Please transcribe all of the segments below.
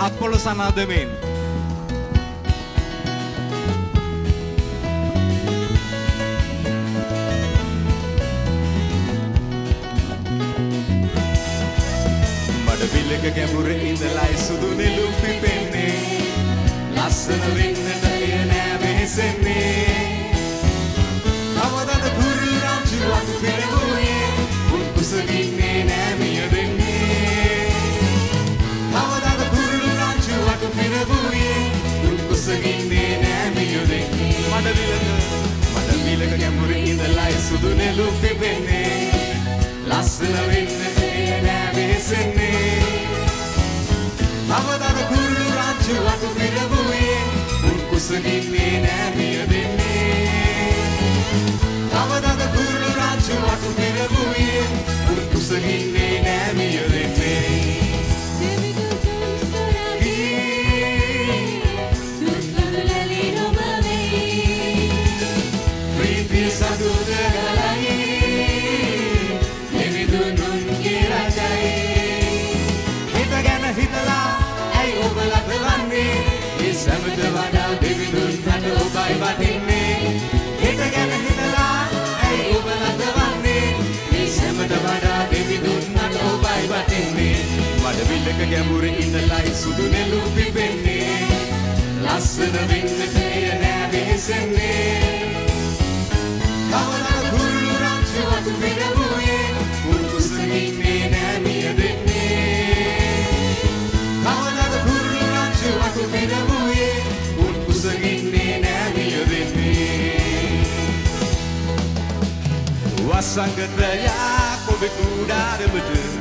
අපොළොසන දෙමින් මඩ බිල්ලක ගැඹුරේ ඉඳලායි සුදු නිලුම් පිපෙන්නේ ලස්සන වෙන්නට එය නෑ වෙහෙසෙන්නේ ඉසගින්නේ නෑ මියුරේ මඩවිලක මඩවිලක ගැඹුරින් ඉඳලායි සුදු නෙළු පිපෙන්නේ ලස්සන වෙන්නේ නෑ වෙහෙසෙන්නේ අවදර කුරුළු රාජ්‍ය වතු පෙරබුවේ උකුසගින්නේ නෑ මිය දෙන්නේ අවදර කුරුළු රාජ්‍ය වතු පෙරබුවේ උකුසගින්නේ දෙක ගැඹුරු ඉන්නලයි සුදු නෙළු පිපෙන්නේ ලස්සන වෙන්නට එය නෑ වෙහෙසෙන්නේ කවදා ගුරු රක්ෂ වතු පෙරවූයේ උන්කුසනින්නේ නෑ මිය වෙන්නේ කවදාද ගුරු රක්ෂ වතු පෙරවූයේ උන්කුසනින්නේ නෑ මිය වෙන්නේ වසංගතයා කොබි කුඩාරමට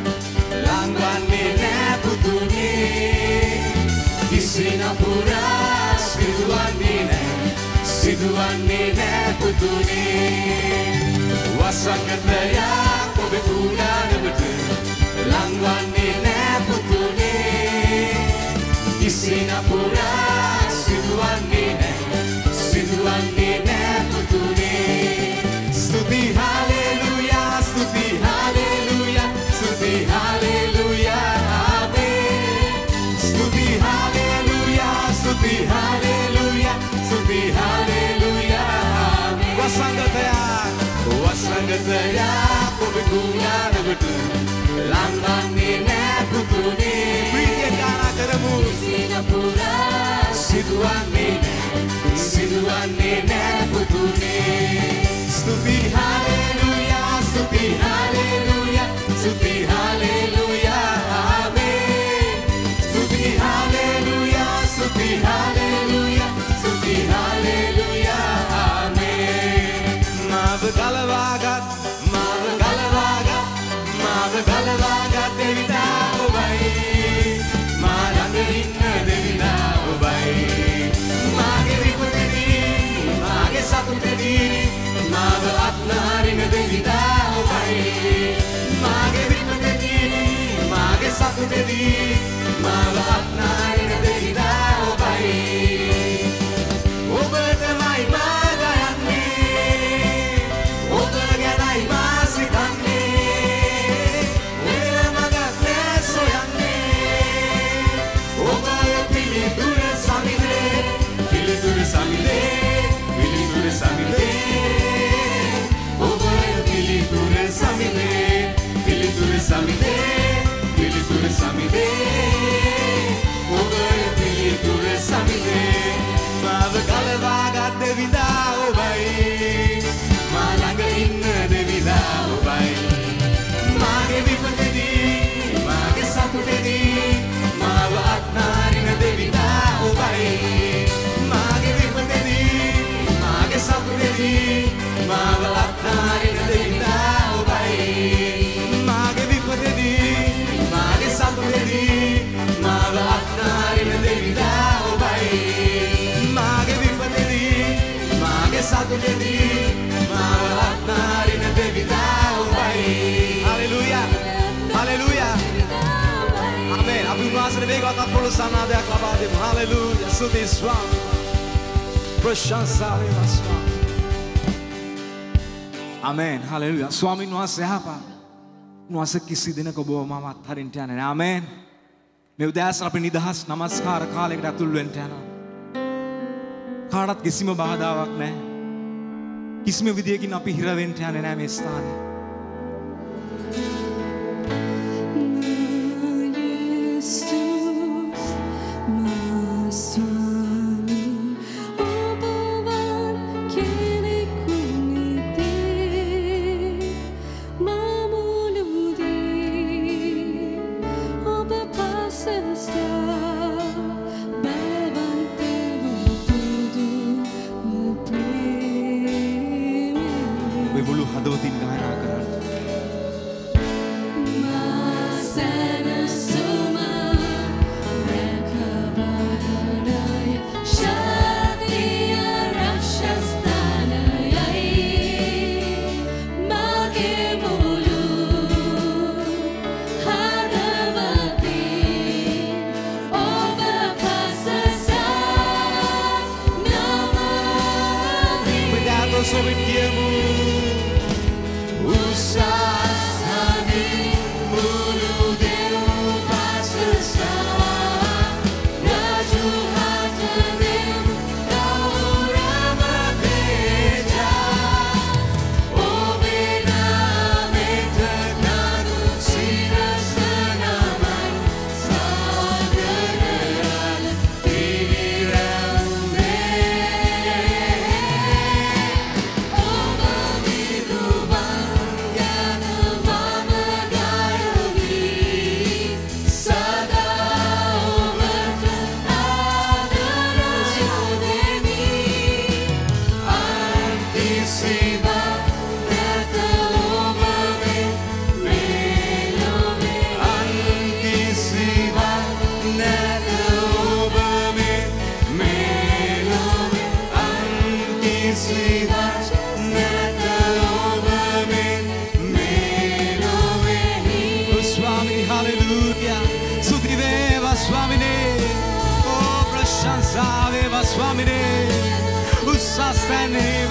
දුවන්නේ නෑ පුතුනේ වසංගතයක් ඔබ පුරාණමට ලංවන්නේ නෑ පුතුනේ කිසින පුරා සිදුවන්නේ නෑ සිදුවන්නේ නෑ පුදුනා නුඹට ලංවන්නේ නෑ පුදුනේ ප්‍රීතිය ගාන කරමු සින පුරා සිදුවන්නේ නෑ සිදුවන්නේ නෑ පුදුනේ ස්තුති හලෙලුයා ස්තුති හලෙලුයා ස්තුති හලෙලුයා ආමේ ස්තුති හලෙලුයා ස්තුති හලෙලුයා ස්තුති හලෙලුයා ආමේ මාව ගලවාගත් ගලවාගා මාව ගලවාගා දෙවිතා ඔබයි මා ළඟ ඉන්න දෙවිතා ඔබයි මාගේ විපතදී මාගේ සතුටදී මාව අත්නාරින දෙවිතා ඔබයි මාගේ විපතදී මාගේ සතුටදී මාව අත්නාරින Hallelujah. Hallelujah. Amen. Hallelujah. Hallelujah. Hallelujah. Hallelujah. Hallelujah. Hallelujah. Hallelujah. Hallelujah. Hallelujah. Hallelujah. Hallelujah. Amen hallelujah ස්වාමීන් වහන්සේ යහපා උන්වහන්සේ කිසි දිනක ඔබව මම අත්හරින්ට යන්නේ නෑ අමෙන් මේ උදෑසන අපි නිදහස් নমස්කාර කාලයකට අතුල් වෙන්න යනවා කාටත් කිසිම බාධාවක් නෑ කිසිම විදියකින් අපි හිර වෙන්න යන්නේ නෑ මේ ස්ථානේ Majestus, Majestus.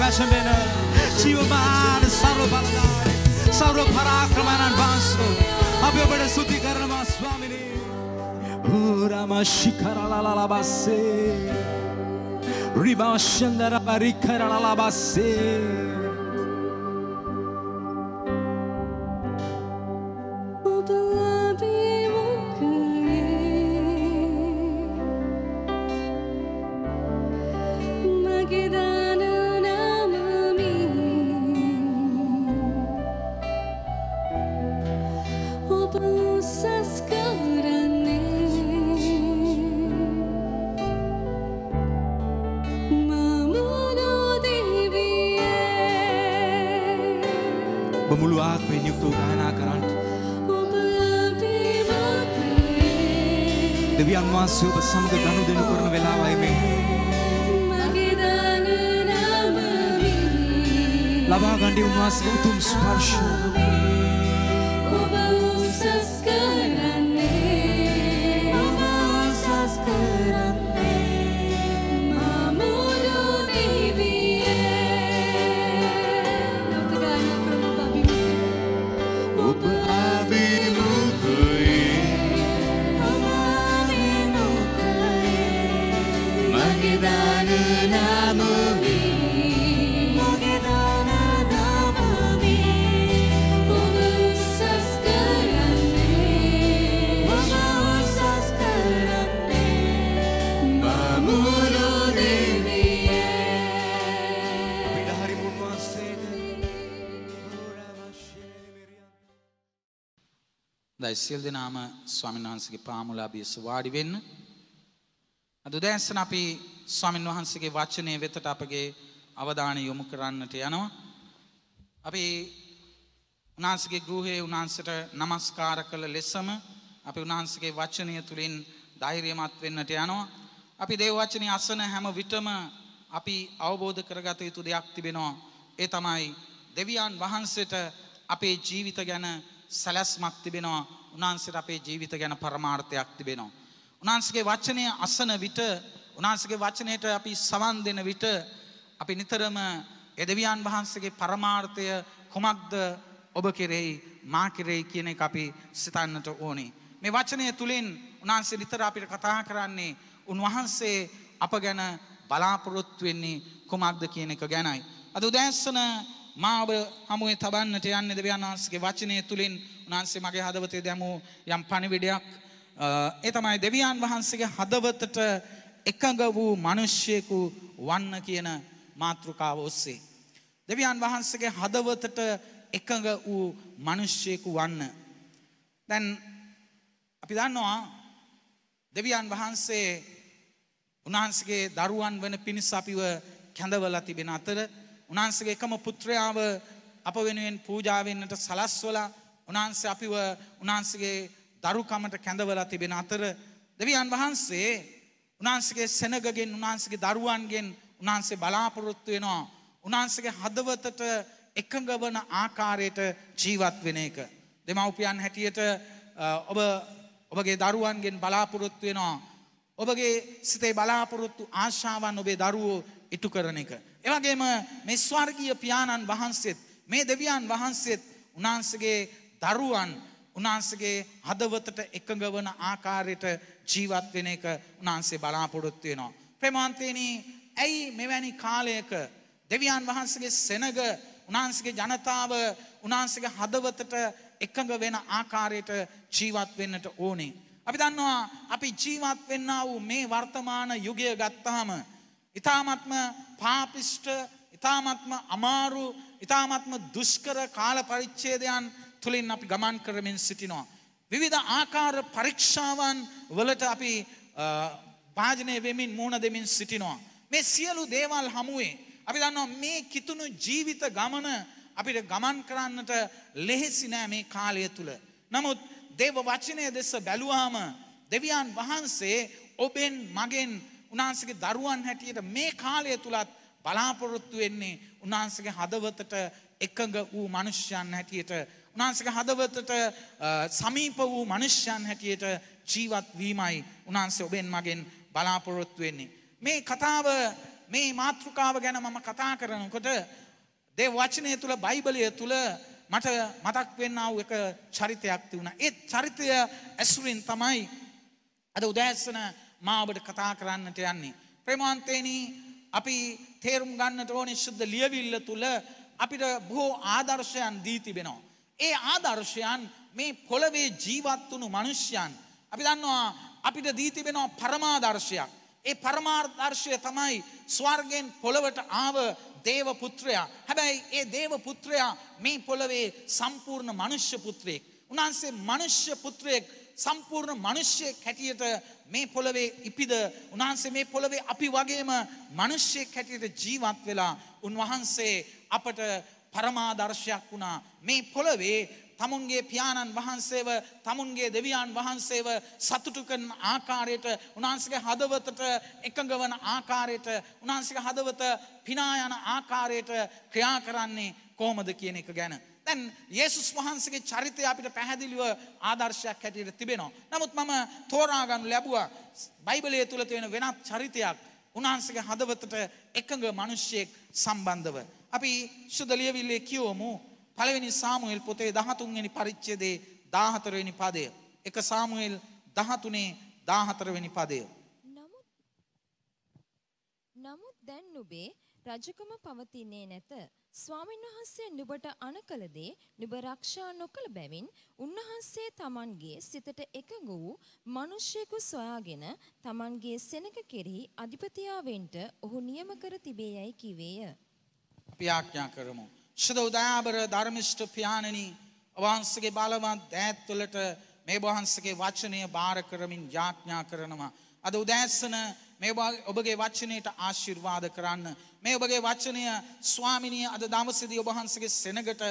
वचन जीवमान सर्व बलदाय सर्व पराक्रम बाँसो अबबाट स्तुति गर्नमा स्वामीले रामा शिखर लाला बासे Ribashandarabarikaralalabase. සුබ සමග ගනුදෙනු කරන වෙලාවයි මේ. ලබා ගන්නේ උන්වහන්සේගේ උතුම් ස්පර්ශය. අවසරයි සියල් දෙනාම ස්වාමීන් වහන්සේගේ පාමුලාභිය සවාඩි වෙන්න. අද උදෑසන අපි ස්වාමීන් වහන්සේගේ වචනය වෙතට අපගේ අවධානය යොමු කරන්නට යනවා. අපි උන්වහන්සේගේ ගෘහයේ උන්වහන්සේට নমස්කාර කළ ලෙසම අපි උන්වහන්සේගේ වචනය තුලින් ධෛර්යමත් වෙන්නට යනවා. අපි දේව වචනේ අසන හැම විටම අපි අවබෝධ කරගත යුතු දෙයක් තිබෙනවා. ඒ තමයි දෙවියන් වහන්සේට අපේ ජීවිත ගැන සැලැස්මක් තිබෙනවා උන්වහන්සේට අපේ ජීවිත ගැන පරමාර්ථයක් තිබෙනවා. උන්වහන්සේගේ වචනය අසන විට උන්වහන්සේගේ වචනයට අපි සවන් දෙන විට අපි නිතරම එදවියන් වහන්සේගේ පරමාර්ථය කුමක්ද ඔබ කෙරෙහි මා කෙරෙහි කියන එක අපි සිතන්නට ඕනේ. මේ වචනය තුලින් උන්වහන්සේ නිතර අපිට කතා කරන්නේ උන්වහන්සේ අප ගැන බලාපොරොත්තු වෙන්නේ කුමක්ද කියන එක ගැනයි. අද උදෑසන මාව හමුවේ තබන්නට යන්න දෙවියන් වහන්සේගේ වචනය තුලින් උන්වහන්සේ මගේ හදවතේ දැමූ යම් පණිවිඩයක් ඒ තමයි දෙවියන් වහන්සේගේ හදවතට එකඟ වූ මිනිස්සෙකු වන්න කියන මාතෘකාව ඔස්සේ දෙවියන් වහන්සේගේ හදවතට එකඟ වූ මිනිස්සෙකු වන්න දැන් අපි දන්නවා දෙවියන් වහන්සේ උන්වහන්සේගේ දරුවන් වෙන පිණිස අපිව කැඳවලා තිබෙන අතර උනාන්සගේ එකම පුත්‍රයාව අප වෙනුවෙන් පූජාවෙන්නට සලස්වලා උනාන්සේ අපිව උනාන්සගේ දරුකමට කැඳවලා තිබෙන අතර දෙවියන් වහන්සේ උනාන්සගේ සෙනගගෙන් උනාන්සගේ දරුවන්ගෙන් උනාන්සේ බලාපොරොත්තු වෙනවා උනාන්සගේ හදවතට එකඟ වන ආකාරයට ජීවත් වෙන එක. දෙමව්පියන් හැටියට ඔබ ඔබගේ දරුවන්ගෙන් බලාපොරොත්තු වෙනවා. ඔබගේ සිතේ බලාපොරොත්තු ආශාවන් ඔබේ දරුවෝ ඉටු කරන එක. එවගේම මේ ස්වර්ගීය පියාණන් වහන්සේත් මේ දෙවියන් වහන්සේත් උන්වහන්සේගේ දරුවන් උන්වහන්සේගේ හදවතට එකඟ වන ආකාරයට ජීවත් වෙන එක උන්වහන්සේ බලාපොරොත්තු වෙනවා. ප්‍රේමාන්තේනි, ඇයි මෙවැනි කාලයක දෙවියන් වහන්සේගේ සෙනඟ උන්වහන්සේගේ ජනතාව උන්වහන්සේගේ හදවතට එකඟ වෙන ආකාරයට ජීවත් වෙන්නට ඕනේ. අපි දන්නවා අපි ජීවත් වෙන්නා වූ මේ වර්තමාන යුගය ගත්තාම ඉතාමත්ම පාපිෂ්ට ඉතාමත්ම අමාරු ඉතාමත්ම දුෂ්කර කාල පරිච්ඡේදයන් තුළින් අපි ගමන් කරමින් සිටිනවා. විවිධ ආකාර පරීක්ෂාවන් වලට අපි භාජනය වෙමින් මුණ දෙමින් සිටිනවා. මේ සියලු දේවල් හමුවේ. අපි දන්නවා මේ කිතුුණු ජීවිත ගමන අපිට ගමන් කරන්නට ලෙහෙසි නෑ මේ කාලය තුළ. නමුත් දේව වචනය දෙස බැලුවාම දෙවියන් වහන්සේ ඔබෙන් මගෙන් උනාන්සගේ දරුවන් හැටියට මේ කාලය තුළත් බලාපොරොත්තු වෙන්නේ උනාන්සගේ හදවතට එකඟ වූ මනුෂ්‍යයන් හැටියට උනාන්සගේ හදවතට සමීප වූ මනුෂ්‍යයන් හැටියට ජීවත් වීමයි උනාන්සේ ඔබෙන් මගෙන් බලාපොරොත්තු වෙන්නේ. මේ කතාව මේ මාතෘකාව ගැන මම කතා කරනකොට දේ වචනය තුළ බයිබලය තුළ මට මතක් වෙන්නාව එක චරිතයක් තිවුණ. ඒත් චරිතය ඇසුරින් තමයි අද උදෑස්සන මාඔබට කතා කරන්නට යන්නේ. ප්‍රමාන්තේනී අපි තේරුම් ගන්නට ඕනි ශුද්ධ ලියවිල්ල තුළ අපිට බොහෝ ආදර්ශයන් දී තිබෙනවා. ඒ ආදර්ශයන් මේ පොළවේ ජීවත් වුණු මිනිස්යන් අපි දන්නවා අපිට දී තිබෙනවා පරමාදර්ශයක්. ඒ පරමාදර්ශය තමයි ස්වර්ගයෙන් පොළවට ආව දේව පුත්‍රයා. හැබැයි ඒ දේව පුත්‍රයා මේ පොළවේ සම්පූර්ණ මිනිස්්‍ය පුත්‍රයෙක්. උන්වහන්සේ මිනිස්්‍ය පුත්‍රයෙක් සම්පූර්ණ මනුෂ්‍ය කැටියට මේ පොළවේ ඉපිද උන්වහන්සේ මේ පොළවේ අපි වගේම මනුෂ්‍ය කැටියට ජීවත් වෙලා උන්වහන්සේ අපට පරමාදර්ශයක් වුණා මේ පොළවේ තමුන්ගේ පියාණන් වහන්සේව තමුන්ගේ දෙවියන් වහන්සේව සතුටු කරන ආකාරයට උන්වහන්සේගේ හදවතට එකඟවන ආකාරයට උන්වහන්සේගේ හදවත පිනා යන ආකාරයට ක්‍රියා කරන්නේ කොහොමද කියන එක ගැන දැන් යේසුස් වහන්සේගේ චරිතය අපිට පැහැදිලිව ආදර්ශයක් හැටියට තිබෙනවා. නමුත් මම තෝරා ගන්න ලැබුවා බයිබලයේ තුල තියෙන වෙනත් චරිතයක් උන්වහන්සේගේ හදවතට එකඟ මිනිසියෙක් සම්බන්ධව. අපි සුද ලියවිල්ලේ කියවමු. පළවෙනි සාමුවෙල් පොතේ 13 වෙනි පරිච්ඡේදයේ 14 වෙනි පදය. 1 සාමුවෙල් 13 14 වෙනි පදය. නමුත් නමුත් දැන් නුඹේ රජකම පවතින්නේ නැත. ස්වාමින් වහන්සේ නුඹට අනකල දේ නුඹ ආරක්ෂා නොකළ බැවින් උන්වහන්සේ තමන්ගේ සිතට එකඟ වූ මිනිසෙකු සොයාගෙන තමන්ගේ සෙනඟ කෙරෙහි අධිපතියා වෙන්ට ඔහු නියම කර තිබේයයි කිවේය. අපි ආඥා කරමු. ශුද උදාබර ධර්මිෂ්ඨ පියාණනි වහන්සේගේ බලවත් දෑත්වලට මේ වහන්සේගේ වචනය බාර කරමින් යාඥා කරනවා. අද උදෑසන මේ ඔබගේ වචනයට ආශිර්වාද කරන්න. මේ ඔබගේ වචනය ස්වාමිනිය අද දවසේදී ඔබ වහන්සේගේ සෙනගට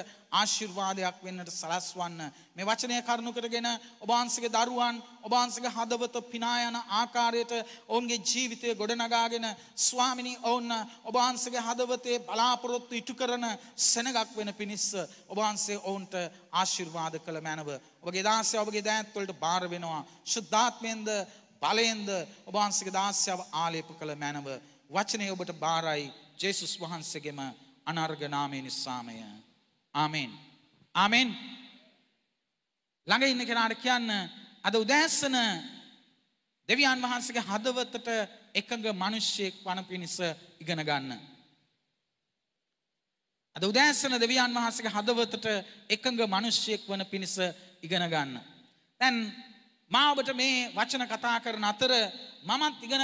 ආශිර්වාදයක් වෙන්නට සලස්වන්න. මේ වචනය කරුණු කරගෙන ඔබ වහන්සේගේ දරුවන් ඔබ වහන්සේගේ හදවත පිනා යන ආකාරයට ඔවුන්ගේ ජීවිතය ගොඩනගාගෙන ස්වාමිනී ඔවුන් ඔබ වහන්සේගේ හදවතේ බලාපොරොත්තු ඉටු කරන සෙනගක් වෙන පිණිස ඔබ වහන්සේ ඔවුන්ට ආශිර්වාද කළ මැනව. ඔබගේ දාසය ඔබගේ දෑත්වලට බාර වෙනවා. ශුද්ධාත්මයෙන්ද බලයෙන්ද ඔබහන්සක දාස්්‍යාව ආලේප කළ මැනව වචනය ඔබට බාරයි ජෙසුස් වහන්සගෙම අනර්ගනාමය නිස්සාමය. ආමෙන්. ආමෙන් ළඟ ඉන්න කෙනාට කියන්න අද උදෑස්සන දෙවියන් වහන්සගේ හදවතට එකඟ මනුෂ්‍යයෙක් වන පිණිස ඉගෙන ගන්න. අද උදෑසන දෙවියන් වහන්සගේ හදවතට එකඟ මනුෂ්‍යයෙක් වන පිණිස ඉගෙන ගන්න. තැන් මා ඔබට මේ වචන කතා කරන අතර මමත් ඉගෙන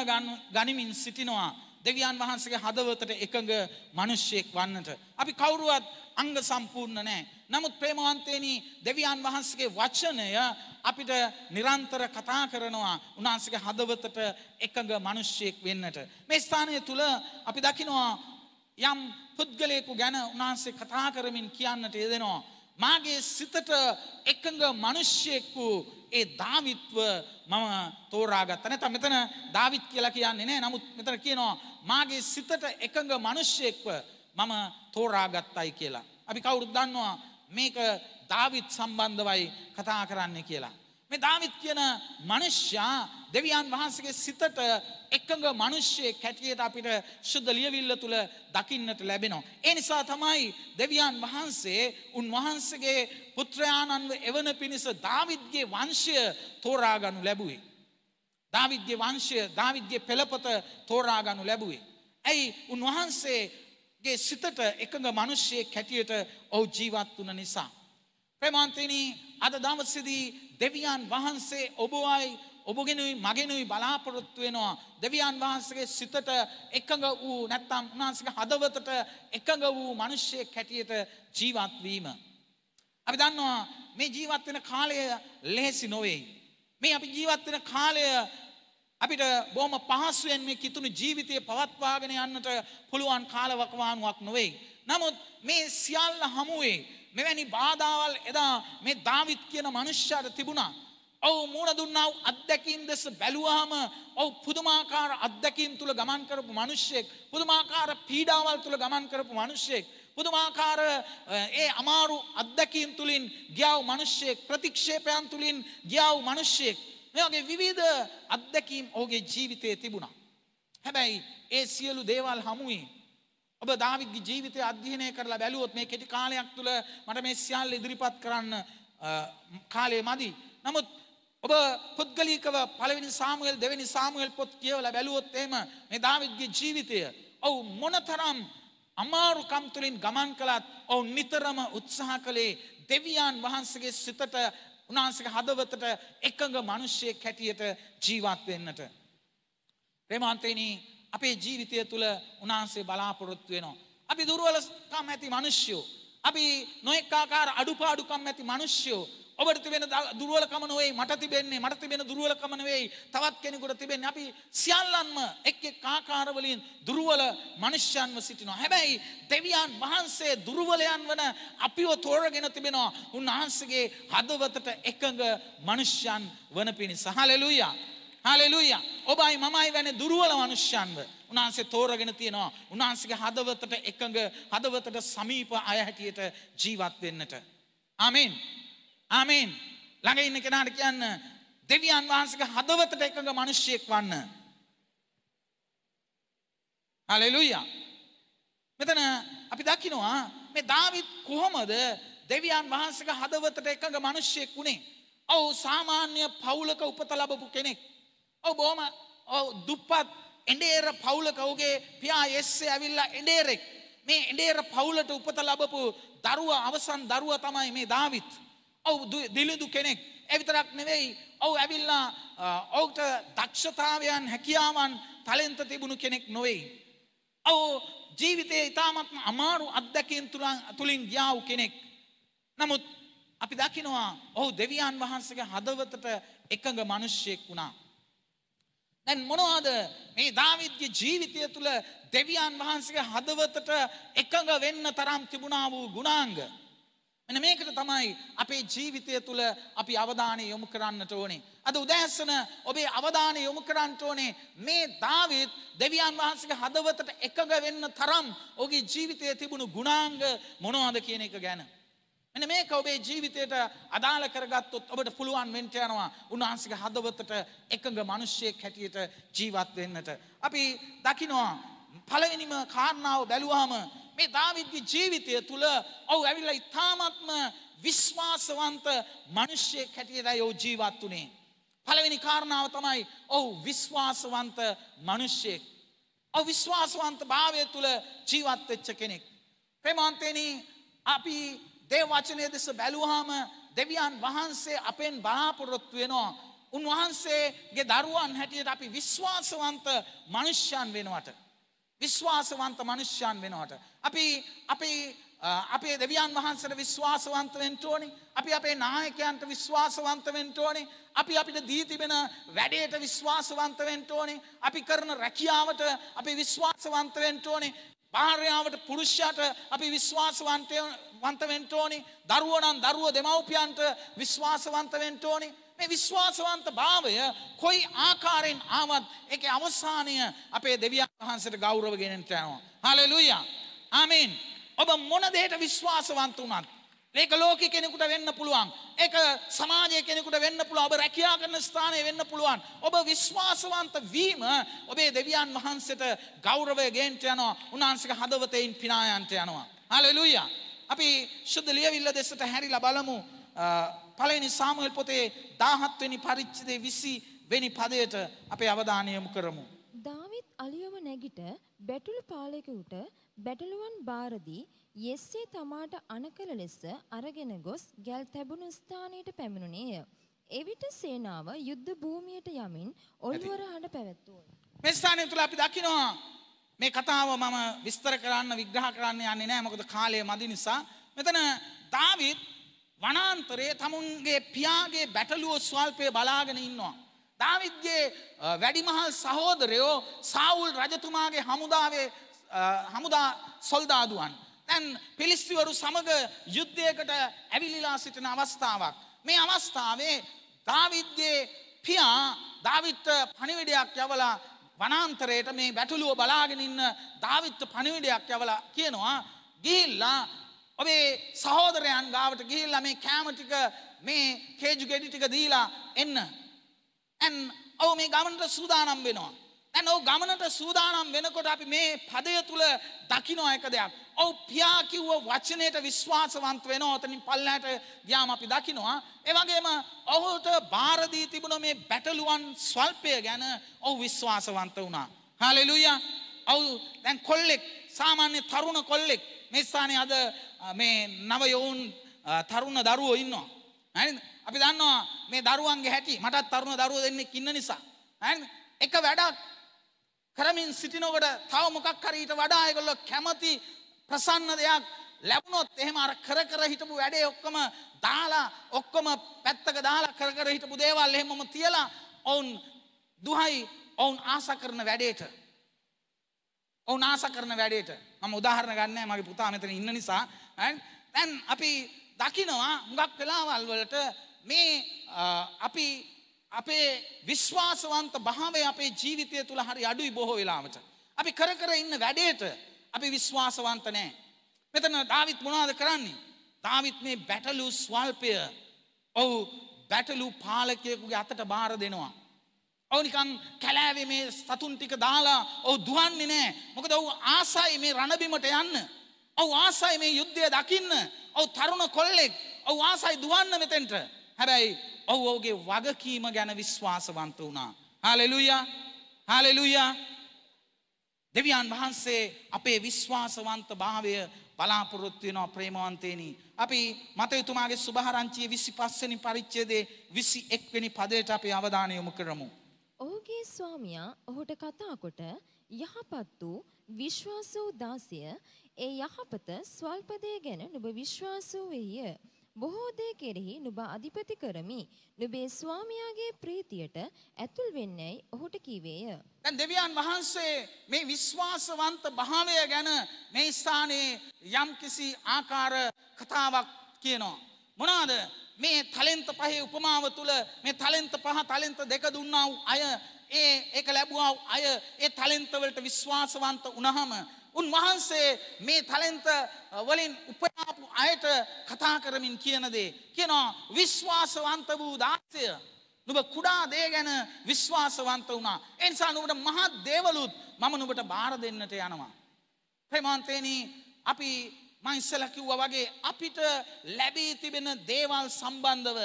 ගනිමින් සිටිනවා දෙවියන් වහන්සේගේ හදවතට එකඟ මිනිස්සෙක් වන්නට. අපි කවුරුවත් අංග සම්පූර්ණ නැහැ. නමුත් ප්‍රේමවන්තේනි දෙවියන් වහන්සේගේ වචනය අපිට නිරන්තර කතා කරනවා උන්වහන්සේගේ හදවතට එකඟ මිනිස්සෙක් වෙන්නට. මේ ස්ථානය තුල අපි දකිනවා යම් පුද්ගලයෙකු ගැන උන්වහන්සේ කතා කරමින් කියන්නට යෙදෙනවා. මාගේ සිතට එකඟ මිනිස්සෙක් වූ ඒ දාවිත්ව මම තෝරාගත්තා. නැත්නම් මෙතන දාවිත් කියලා කියන්නේ නෑ. නමුත් මෙතන කියනවා මාගේ සිතට එකඟ මිනිස්සෙක්ව මම තෝරාගත්තයි කියලා. අපි කවුරුත් දන්නවා මේක දාවිත් සම්බන්ධවයි කතා කරන්නේ කියලා. මේ දාවිත් කියන මිනිසයා දෙවියන් වහන්සේගේ සිතට එකඟ මිනිස්සේ කැටියට අපිට සුද්ධ ලියවිල්ල තුල දකින්නට ලැබෙනවා. ඒ නිසා තමයි දෙවියන් වහන්සේ උන්වහන්සේගේ පුත්‍රයාණන්ව එවන පිණිස දාවිද්ගේ වංශය තෝරාගනු ලැබුවේ. දාවිද්ගේ වංශය දාවිද්ගේ පෙළපත තෝරාගනු ලැබුවේ. ඇයි උන්වහන්සේගේ සිතට එකඟ මිනිස්සේ කැටියට ඔහු ජීවත් වුණ නිසා. ප්‍රමාන්තිනී අද දවසේදී දෙවියන් වහන්සේ ඔබවයි ඔබගෙනුයි මගෙනුයි බලාපොරොත්තු වෙනවා දෙවියන් වහන්සේගේ සිතට එකඟ වූ නැත්නම් උන්වහන්සේගේ හදවතට එකඟ වූ මිනිස්සෙක් හැටියට ජීවත් වීම. අපි දන්නවා මේ ජීවත් වෙන කාලය ලෙහෙසි නොවේ. මේ අපි ජීවත් වෙන කාලය අපිට බොහොම පහසුවෙන් මේ කිතුණු ජීවිතය පවත්වාගෙන යන්නට පුළුවන් කාලවකවානුවක් නොවේ. නමුත් මේ සියල්ල හමුවේ මෙවැනි බාධාවල් එදා මේ දාවිත් කියන මනුෂ්‍යයට තිබුණා. ඔව් මූණ දුන්නා වූ අත්දැකීම් දැස බැලුවාම ඔව් පුදුමාකාර අත්දැකීම් තුල ගමන් කරපු මිනිස්සෙක් පුදුමාකාර පීඩාවල් තුල ගමන් කරපු මිනිස්සෙක් පුදුමාකාර ඒ අමාරු අත්දැකීම් තුලින් ගියා වූ මිනිස්සෙක් ප්‍රතික්ෂේපයන් තුලින් ගියා වූ මිනිස්සෙක් මේ වගේ විවිධ අත්දැකීම් ඔහුගේ ජීවිතයේ තිබුණා හැබැයි ඒ සියලු දේවල් හමුවේ ඔබ දාවිදගේ ජීවිතය අධ්‍යයනය කරලා බැලුවොත් මේ කෙටි කාලයක් තුළ මට මේ සියල්ල ඉදිරිපත් කරන්න කාලය මදි. නමුත් ඔබ පුද්ගලිකව පළවෙනි සාමුවල් දෙවැනි සාමුවල් පොත් කියවල බැලුවොත් එම මේ දාවිදගේ ජීවිතය ඔවු මොනතරම් අමාරුකම් තුළින් ගමන් කළත් ඔවු නිතරම උත්සාහ කළේ දෙවියන් වහන්සගේ සිතට උනාන්සක හදවතට එකඟ මනුෂ්‍යය කැටියට ජීවත් වෙන්නට. ප්‍රමාන්තයනී අපේ ජීවිතය තුළ උනාන්සේ බලාපොරොත්තු වෙනවා. අපි දුර්වලකම් ඇති මිනිස්සු. අපි නොඑකාකාර අඩුපාඩුකම් ඇති මිනිස්සු. ඔබට තිබෙන දුර්වලකම නෙවෙයි මට තිබෙන්නේ මට තිබෙන දුර්වලකම නෙවෙයි තවත් කෙනෙකුට තිබෙන්නේ අපි සියල්ලන්ම එක් එක් ආකාරවලින් දුර්වල මිනිස්යන්ව සිටිනවා හැබැයි දෙවියන් වහන්සේ දුර්වලයන් වන අපිව තෝරගෙන තිබෙනවා උන්වහන්සේගේ හදවතට එකඟ මිනිස්යන් වන පිණිස හලෙලුයා හලෙලුය ඔබයි මමයි වැනි දුරුවල මනුෂ්‍යන්ව උනාන්සේ තෝරගෙන තියෙනවා උනාන්සගේ හදවතට එකඟ හදවතට සමීප අය හැටියට ජීවත් වෙන්නට. ආමෙන් ආමෙන් ළඟ ඉන්න කෙනාට කියන්න දෙවියන් වහන්සේගේ හදවතට එකඟ මිනිසියෙක් වන්න. හලෙලුය. මෙතන අපි දකිනවා මේ දාවිත් කොහොමද දෙවියන් වහන්සේගේ හදවතට එකඟ මිනිසියෙක් උනේ? ඔව් සාමාන්‍ය පවුලක උපත ලැබපු කෙනෙක්. ඔව් බොහොම ඔව් දුප්පත් එඬේර පවුලක ඔහුගේ පියා එස්සේ ඇවිල්ලා එඬේරෙක්. මේ එඬේර පවුලට උපත ලැබපු දරුවා අවසන් දරුවා තමයි මේ දාවිත්. ඔව් දිලිදු කෙනෙක්. ඒ විතරක් නෙවෙයි ඔව් ඇවිල්ලා ඔහුට දක්ෂතාවයන් හැකියාවන් තලෙන්ත තිබුණු කෙනෙක් නොවේ. ඔව් ජීවිතයේ ඉතාමත්ම අමාරු අත්දැකීම් තුලින් ගියා වූ කෙනෙක්. නමුත් අපි දකිනවා ඔහු දෙවියන් වහන්සේගේ හදවතට එකඟ මිනිසෙක් වුණා. දැන් මොනවාද මේ දාවිද්‍ය ජීවිතය තුළ දෙවියන් වහන්සේගේ හදවතට එකඟ වෙන්න තරම් තිබුණා වූ ගුණාංග. මෙන්න මේකට තමයි අපේ ජීවිතය තුළ අපි අවධානය යොමු කරන්නට ඕනේ. අද උදෑසන ඔබේ අවධානය යොමු කරන්නට ඕනේ මේ දාවිත් දෙවියන් වහන්සේගේ හදවතට එකඟ වෙන්න තරම් ඔහුගේ ජීවිතයේ තිබුණු ගුණාංග මොනවාද කියන එක ගැන. මෙන මේක ඔබේ ජීවිතයට අදාළ කරගත්තොත් ඔබට පුළුවන් වෙන්ට යනවා උන්වහන්සේගේ හදවතට එකඟ මිනිස්සෙක් හැටියට ජීවත් වෙන්නට. අපි දකිනවා පළවෙනිම කාරණාව බැලුවාම මේ දාවිද්ගේ ජීවිතය තුළ ඔව් ඇවිල්ලා ඉතාමත්ම විශ්වාසවන්ත මිනිස්සෙක් හැටියටයි ඔව් ජීවත් වුනේ. පළවෙනි කාරණාව තමයි ඔව් විශ්වාසවන්ත මිනිස්සෙක්. ඔව් විශ්වාසවන්ත භාවය තුළ ජීවත් වෙච්ච කෙනෙක්. ප්‍රේමාන්තේනි අපි දේ වචනය දෙස බැලුවහම දෙවියන් වහන්සේ අපෙන් බාපොරොත්තු වෙනවා. උන්වහන්සේගේ දරුවන් හැටියට අපි විශ්වාසවන්ත මනුෂ්‍යයන් වෙනවට. විශ්වාසවන්ත මනුෂ්‍යයන් වෙනවට. අපි අපි අපේ දෙවියන් වහන්සට විශ්වාසවන්ත වෙන්ටෝනි අපි අපේ නායකයන්ට විශ්වාසවන්ත වෙන්ටෝනි අපි අපිට දීතිබෙන වැඩේට විශ්වාසවන්ත වෙන්ටෝනි අපි කරන රැකියාවට අපි විශ්වාසවන්ත වෙන්ටෝනි භාර්යාවට පුරුෂ්‍යාට අපි විශ්වාසවන්තය වන්තවෙන්ට ඕනි දරුවනන් දරුව දෙමව්පියන්ට විශ්වාසවන්තවෙන්ට ඕනි මේ විශ්වාසවන්ත භාවය කොයි ආකාරයෙන් ආවත් ඒකේ අවසානය අපේ දෙවියන් වහන්සේට ගෞරව ගෙනෙන්න යනවා හලෙලුයා ආමෙන් ඔබ මොන දෙයට විශ්වාසවන්ත වුණත් ඒක ලෝකෙ කෙනෙකුට වෙන්න පුළුවන්. ඒක සමාජයේ කෙනෙකුට වෙන්න පුළුවන්. ඔබ රැකියා කරන ස්ථානයේ වෙන්න පුළුවන්. ඔබ විශ්වාසවන්ත වීම ඔබේ දෙවියන් වහන්සේට ගෞරවය ගේන්න යනවා. උන්වහන්සේගේ හදවතෙන් පිනා යන්න යනවා. හalleluya. අපි සුද්ධ ලියවිල්ල දෙසට හැරිලා බලමු. පළවෙනි සාමුවෙල් පොතේ 17 වෙනි පරිච්ඡේදයේ 20 වෙනි පදයට අපේ අවධානය යොමු කරමු. අලිත් අලියම නැගිට බැටළු පාලකයකුට බැටළුවන් බාරදී යෙස්සේ තමාට අනකල ලෙස අරගෙන ගොස් ගැල් තැබුණු ස්ථානයට පැමිණුණේය. එවිට සේනාව යුද්ධ භූමියට යමින් ඔළුවර හඬ පැවැත්වූ. මේ ස්ථානය තුළ අපි දකිනවා මේ කතාව මම විස්තර කරන්න විග්‍රහ කරන්න යන්නේ නෑ මොකද කාලය මදි නිසා මෙතන දාවිත් වනාන්තරයේ තමුන්ගේ පියාගේ බැටලුව ස්වල්පය බලාගෙන ඉන්නවා. දාවිත්ගේ වැඩිමහල් සහෝදරයෝ සවුල් රජතුමාගේ හමුදාවේ හමුදා සොල්දාදුවන්. තැන් පිලිස්තිවරු සමඟ යුද්ධයකට ඇවිලිලා සිටින අවස්ථාවක්. මේ අවස්ථාවේ දාවිද්ගේ පියා දාවිත්ත පණිවිඩයක් යවලා වනාන්තරයට මේ වැටලුව බලාගෙන ඉන්න දාවිත්ත පණිවිඩයක් යවලා කියනවා ගිහිල්ලා ඔබේ සහෝදරයන් ගාවට ගිහිල්ලා මේ කෑම ටික මේ කේජු ගෙඩි ටික දීලා එන්න ඇන් ඔව මේ ගමනට සූදානම් වෙනවා. ඇන් ඔව ගමනට සූදානම් වෙනකොට අපි මේ පදය තුළ දකිනවා එක දෙයක්. ඔව් පියා කිව්ව වචනයට විශ්වාසවන්ත වෙනවා. එතනින් පල්ලහැට ගියාම අපි දකිනවා. ඒ වගේම ඔහුට බාර දී තිබුණ මේ බැටළුවන් ස්වල්පය ගැන ඔහු විශ්වාසවන්ත වුණා. හalleluya. ඔව් දැන් කොල්ලෙක් සාමාන්‍ය තරුණ කොල්ලෙක් මේ ස්ථානයේ අද මේ නව යෝන් තරුණ දරුවෝ ඉන්නවා. හරිද? අපි දන්නවා මේ දරුවන්ගේ හැටි මටත් තරුණ දරුවෝ දෙන්නෙක් ඉන්න නිසා. හරිද? එක වැඩක් කරමින් සිටිනකොට තව මොකක් හරි ඊට වඩා ඒගොල්ලෝ කැමති ප්‍රසන්න දෙයක් ලැබුණොත් එහෙම අර කර කර හිටපු වැඩේ ඔක්කොම දාලා ඔක්කොම පැත්තක දාලා කර කර හිටපු දේවල් එහෙමම තියලා ඔවුන් දුහයි ඔවුන් ආසා කරන වැඩේට ඔවුන් ආසා කරන වැඩේට මම උදාහරණ ගන්නෑ මගේ පුතා මෙතන ඉන්න නිසා දැන් අපි දකිනවා මුගක් වෙලාවල් වලට මේ අපි අපේ විශ්වාසවන්ත භාවය අපේ ජීවිතය තුළ හරි අඩුයි බොහෝ වෙලාමට. අපි කර කර ඉන්න වැඩේට අපි විශ්වාසවන්ත නෑ. මෙතන ධවිත් මොනාද කරන්නේ. ධවිත් මේ බැටලු ස්වල්පය ඔවු බැටලු පාලකයකුගේ අතට බාර දෙනවා. ඕනිකන් කැලෑවේ මේ සතුන් ටික දාලා ඔවු දුවන්නේ නෑ මොකද ඔවු ආසයි මේ රණබිමට යන්න. ඔවු ආසයි මේ යුද්ධය දකින්න ඔවු තරුණ කොල්ලෙක් ඔවු ආසයි දුවන්න මෙතෙන්ට. හැබැයි ඔහු ඔහුගේ වගකීම ගැන විශ්වාසවන්ත වුණා. හාලෙලුයා හාලෙලුයා දෙවියන් වහන්සේ අපේ විශ්වාසවන්ත භාවය බලාපොරොත්තු වෙනවා ප්‍රේමවන්තේනි. අපි මතයුතුමාගේ සුභාරංචිය 25 වෙනි පරිච්ඡේදයේ 21 වෙනි පදයට අපි අවධානය යොමු කරමු. ඔහුගේ ස්වාමියා ඔහුට කතා කොට යහපත් වූ විශ්වාස වූ දාසය ඒ යහපත ස්වල්ප දේ ගැන නුඹ විශ්වාස වූ වේය. බොහෝ දේ කෙරෙහි නුඹ අධිපති කරමි. නුඹේ ස්වාමියාගේ ප්‍රීතියට ඇතුල් වෙන්නේයි ඔහුට කීවේය. දැන් දෙවියන් වහන්සේ මේ විශ්වාසවන්ත භාවය ගැන මේ ස්ථානයේ යම්කිසි ආකාර කතාවක් කියනවා. මොනවාද? මේ තලෙන්ත පහේ උපමාව තුල මේ තලෙන්ත පහ තලෙන්ත දෙක දුන්නා වූ අය ඒ ඒක ලැබුවා අය ඒ තලෙන්ත වලට විශ්වාසවන්ත වුණාම උන්වහන්සේ මේ තලෙන්ත වලින් උපයාපු අයට කතා කරමින් කියන දේ. කියනවා විශ්වාසවන්ත වූ දාසය. නුබ කුඩා දේ ගැන විශ්වාසවන්ත වුණා. එනිසා නුබට මහත් දේවලුත් මම නුබට බාර දෙන්නට යනවා. ප්‍රේමාන්තේනී අපි මංසල කිව්වා වගේ අපිට ලැබී තිබෙන දේවල් සම්බන්ධව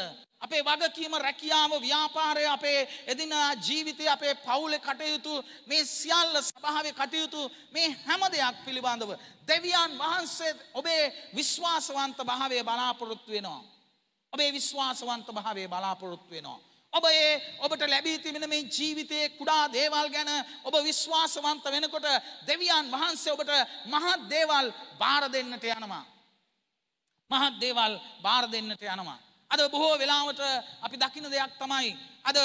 අපේ වගකීම රැකියාව ව්‍යාපාරය අපේ එදිනා ජීවිතය අපේ පවුලේ කටයුතු මේ සියල්ල සභාවේ කටයුතු මේ හැම දෙයක් පිළිබඳව දෙවියන් වහන්සේ ඔබේ විශ්වාසවන්ත භාවය බලාපොරොත්තු වෙනවා. ඔබේ විශ්වාසවන්ත භාවය බලාපොරොත්තු වෙනවා. ඔබ ඒ ඔබට ලැබී තිබෙන මේ ජීවිතයේ කුඩා දේවල් ගැන ඔබ විශ්වාසවන්ත වෙනකොට දෙවියන් වහන්සේ ඔබට මහත් දේවල් බාර දෙන්නට යනවා. මහත් දේවල් බාර දෙන්නට යනවා. අද බොහෝ වෙලාවට අපි දකින දෙයක් තමයි. අද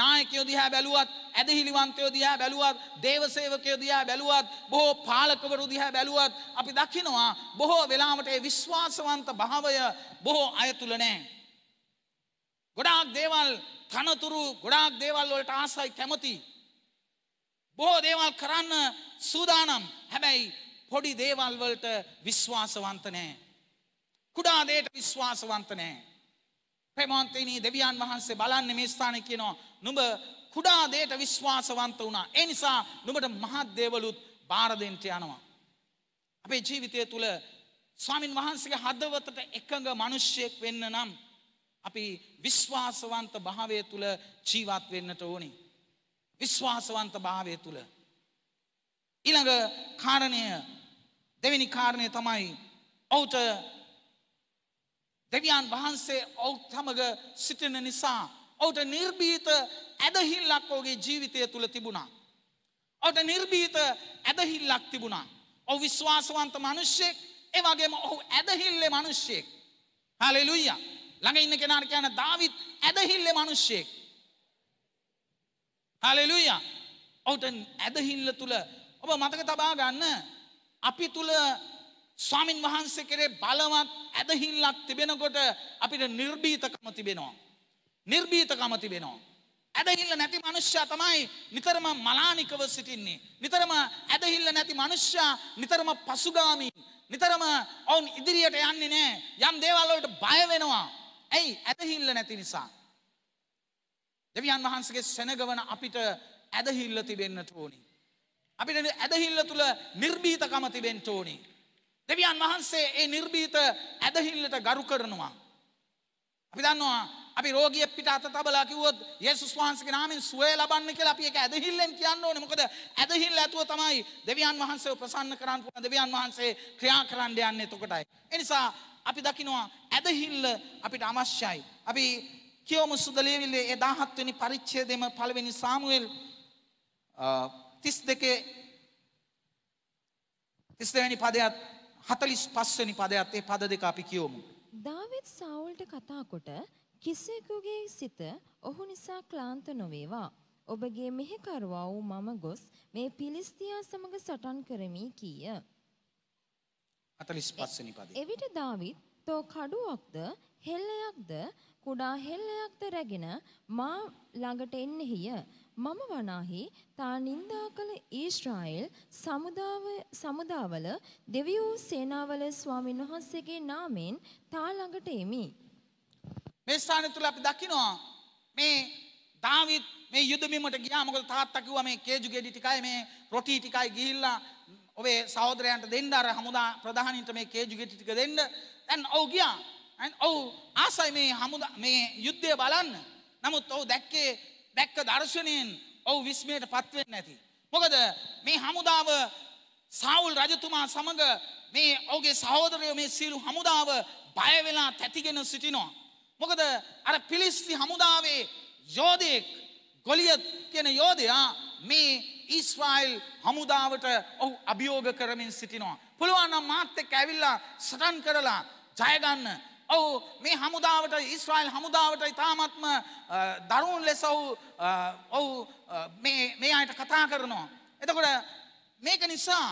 නායකයෝ දිහා බැලුවත් ඇදහිලිවන්තයෝ දිහා බැලුවත් දේවසේවකයෝ දිහා බැලුවත් බොහෝ පාලකවරු දිහා බැලුවත් අපි දකිනවා බොහෝ වෙලාවට ඒ විශ්වාසවන්ත භාවය බොහෝ අය තුල නැහැ. ගොඩාක් දේවල් තනතුරු ගොඩාක් දේවල් වලට ආසයි කැමති. බොහෝ දේවල් කරන්න සූදානම් හැබැයි පොඩි දේවල් වලට විශ්වාසවන්ත නෑ. කුඩා දේට විශ්වාසවන්ත නෑ. ප්‍රේමන්තිනී දෙවියන් වහන්සේ බලන්නේ මේ ස්ථානයේ කියනවා නුඹ කුඩා දේට විශ්වාසවන්ත වුණා. ඒ නිසා නුඹට මහත් දේවලුත් බාර දෙන්න යනවා. අපේ ජීවිතය තුල ස්වාමින් වහන්සේගේ හදවතට එකඟ මිනිසෙක් වෙන්න නම් අපි විශ්වාසවන්ත භාවය තුළ ජීවත් වෙන්නට ඕනි. විශ්වාසවන්ත භාවය තුළ. ඉළඟ කාරණය දෙවිනි කාරණය තමයි ඔවුට දෙවියන් වහන්සේ ඔවුත් සමග සිටින නිසා ඔවුට නිර්බීත ඇදහිල්ලක් ඔගේ ජීවිතය තුළ තිබුණා. ඔට නිර්බීත ඇදහිල්ලක් තිබුණා. ඔ විශ්වාසවන්ත මනුෂ්‍යයෙක් ඒවගේම ඔහු ඇදහිල්ලෙ මනුෂ්‍යයෙක්. හලෙලුයියා. ළඟ ඉන්න කෙනාට කියන දාවිත් ඇදහිල්ල මනුෂ්‍යයෙක්. හලෙලුය. ඔවුට ඇදහිල්ල තුළ ඔබ මතක තබා ගන්න අපි තුළ ස්වාමින් වහන්සේ කෙරේ බලවත් ඇදහිල්ලක් තිබෙනකොට අපිට නිර්භීතකම තිබෙනවා. නිර්භීතකම තිබෙනවා. ඇදහිල්ල නැති මනුෂ්‍යයා තමයි නිතරම මලානිකව සිටින්නේ. නිතරම ඇදහිල්ල නැති මනුෂ්‍යයා නිතරම පසුගාමී. නිතරම ඔවුන් ඉදිරියට යන්නේ නෑ. යම් දේවල් වලට බය වෙනවා. ඇයි ඇදහිල්ල නැති නිසා. දෙවියන් වහන්සගේ සැනගවන අපිට ඇදහිල්ල තිබෙන්න්න ඕනි. අපිට ඇදහිල්ල තුළ නිර්බීතකම තිබෙන් ඕනි. දෙවියන් වහන්සේ ඒ නිර්බීත ඇදහිල්ලට ගරු කරනවා. අපි දන්නවා අපි රෝගිය පිට අත තබලා කිව්වොත් යේසුස් වහන්සේගේ නාමයෙන් සුවය ලබන්න කියලා අපි ඒක ඇදහිල්ලෙන් කියන්න ඕනේ. මොකද ඇදහිල්ල ඇතුව තමයි දෙවියන් වහන්සේව ප්‍රසන්න කරන්න පුළුවන්. දෙවියන් වහන්සේ ක්‍රියා කරන්න යන්නේ එතකොටයි. ඒ නිසා අපි දකිනවා ඇදහිල්ල අපිට අවශ්‍යයි. අපි කියවමු සුදලේවිල්ලේ ඒ 17 වෙනි පරිච්ඡේදෙම පළවෙනි සාමුවෙල් 32 32 වෙනි පදයට 45 වෙනි පදයට ඒ පද දෙක අපි කියවමු. දාවිත් සාවුල්ට කතා කොට කිසියෙකුගේ සිත ඔහු නිසා ක්ලාන්ත නොවේවා. ඔබගේ මෙහෙකරුවා වූ මම ගොස් මේ පිලිස්තියා සමග සටන් කරමි කීය. 45 වෙනි පදේ. එවිට දාවිත් තෝ කඩුවක්ද හෙල්ලයක්ද කුඩා හෙල්ලයක්ද රැගෙන මා ළඟට එන්නේය. මම වනාහි තා නින්දා කළ ඊශ්‍රායෙල් සමුදාව සමුදාවල දෙවියෝ සේනාවල ස්වාමීන් වහන්සේගේ නාමයෙන් තා ළඟට එමි. මේ ස්ථානය තුල අපි දකිනවා මේ දාවිත් මේ යුදබිමට ගියා මොකද තාත්තා කිව්වා මේ කේජු ගෙඩි ටිකයි මේ රොටි ටිකයි ගිහිල්ලා ඔබේ සෞදරයන්ට දෙන්න අර හමුදා ප්‍රධානීන්ට මේ කේජු ගෙටි ටික දෙන්න. දැන් ඔව් ගියා. ඔව් ආසයි මේ හමුදා මේ යුද්ධය බලන්න. නමුත් ඔව් දැක්කේ දැක්ක දර්ශනයෙන් ඔව් විස්මයටපත් වෙන්නේ නැති. මොකද මේ හමුදාව සාවුල් රජතුමා සමග මේ ඔහුගේ සහෝදරයෝ මේ සියලු හමුදාව බය වෙලා තැතිගෙන සිටිනවා. මොකද අර පිලිස්ති හමුදාවේ යෝධයෙක් ගොලියත් කියන යෝධයා මේ ඉස්වායිල් හමුදාවට ඔහු අභියෝග කරමින් සිටිනවා. පුළුවන්නම් මාත්‍යක ඇවිල්ලා සටන් කරලා ජයගන්න. ඔහු මේ හමුදාවට ඉස්වායිල් හමුදාවට ඉතාමත්ම දරුණු ලෙස ඔහු ඔහු මේ අයට කතා කරනවා. එතකොට මේක නිසා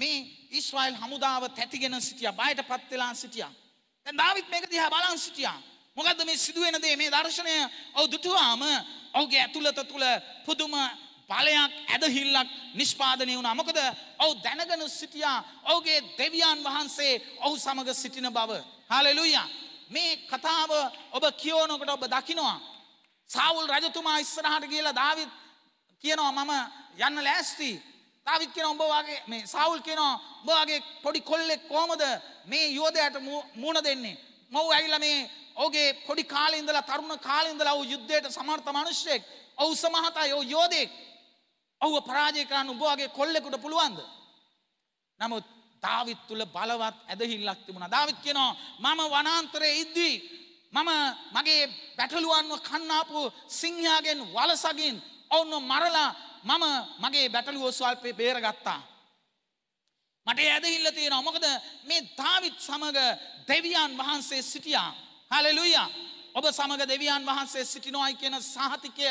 මේ ඉස්වායිල් හමුදාව තැතිගෙන සිටියා බයට පත් වෙලා සිටියා. දැන් දාවිත් මේක දිහා බලන් සිටියා. මොකද්ද මේ සිදුවෙන දේ මේ දර්ශනය ඔහු දුටුවාම ඔහුගේ ඇතුළත තුල පුදුම පලයක් ඇදහිල්ලක් නිෂ්පාදනය වුණා. මොකද ඔහු දැනගෙන සිටියා ඔහුගේ දෙවියන් වහන්සේ ඔහු සමග සිටින බව. හාලෙලුයා. මේ කතාව ඔබ කියවනකොට ඔබ දකිනවා. සාවුල් රජතුමා ඉස්සරහට කියලා දාවිත් කියනවා මම යන්න ලෑස්ති. දාවිත් කියනවා ඔබ වගේ මේ සාවුල් කියනවා ඔබ වගේ පොඩි කොල්ලෙක් කොහමද මේ යෝධයාට මුණ දෙන්නේ? මව ඇවිල්ලා මේ ඔහුගේ පොඩි කාලේ ඉඳලා තරුණ කාලේ ඉඳලා ඔහු යුද්ධයට සමර්ථ මිනිස්සෙක්. ඔහු සමහතයි ඔහු යෝධෙක්. ඔහුව පරාජය කරන්න උඹවාගේ කොල්ලෙකුට පුළුවන්ද. නමුත් දාවිත් තුළ බලවත් ඇදහිල්ලක් තිබුණ දාවිත් කියනවා මම වනාන්තරය ඉද්දී. මම මගේ බැටලුවන්ව කන්නාපු සිංහයාගෙන් වලසගින් ඔවුන්න මරලා මම මගේ බැටලුවෝ ස්වල්පය බේරගත්තා. මට ඇදහිල්ල තියෙන මොකද මේ දාවිත් සමඟ දෙවියන් වහන්සේ සිටියා. හලෙලුයා ඔබ සමග දෙවියන් වහන්සේ සිටිනොයි කියන සහතිකය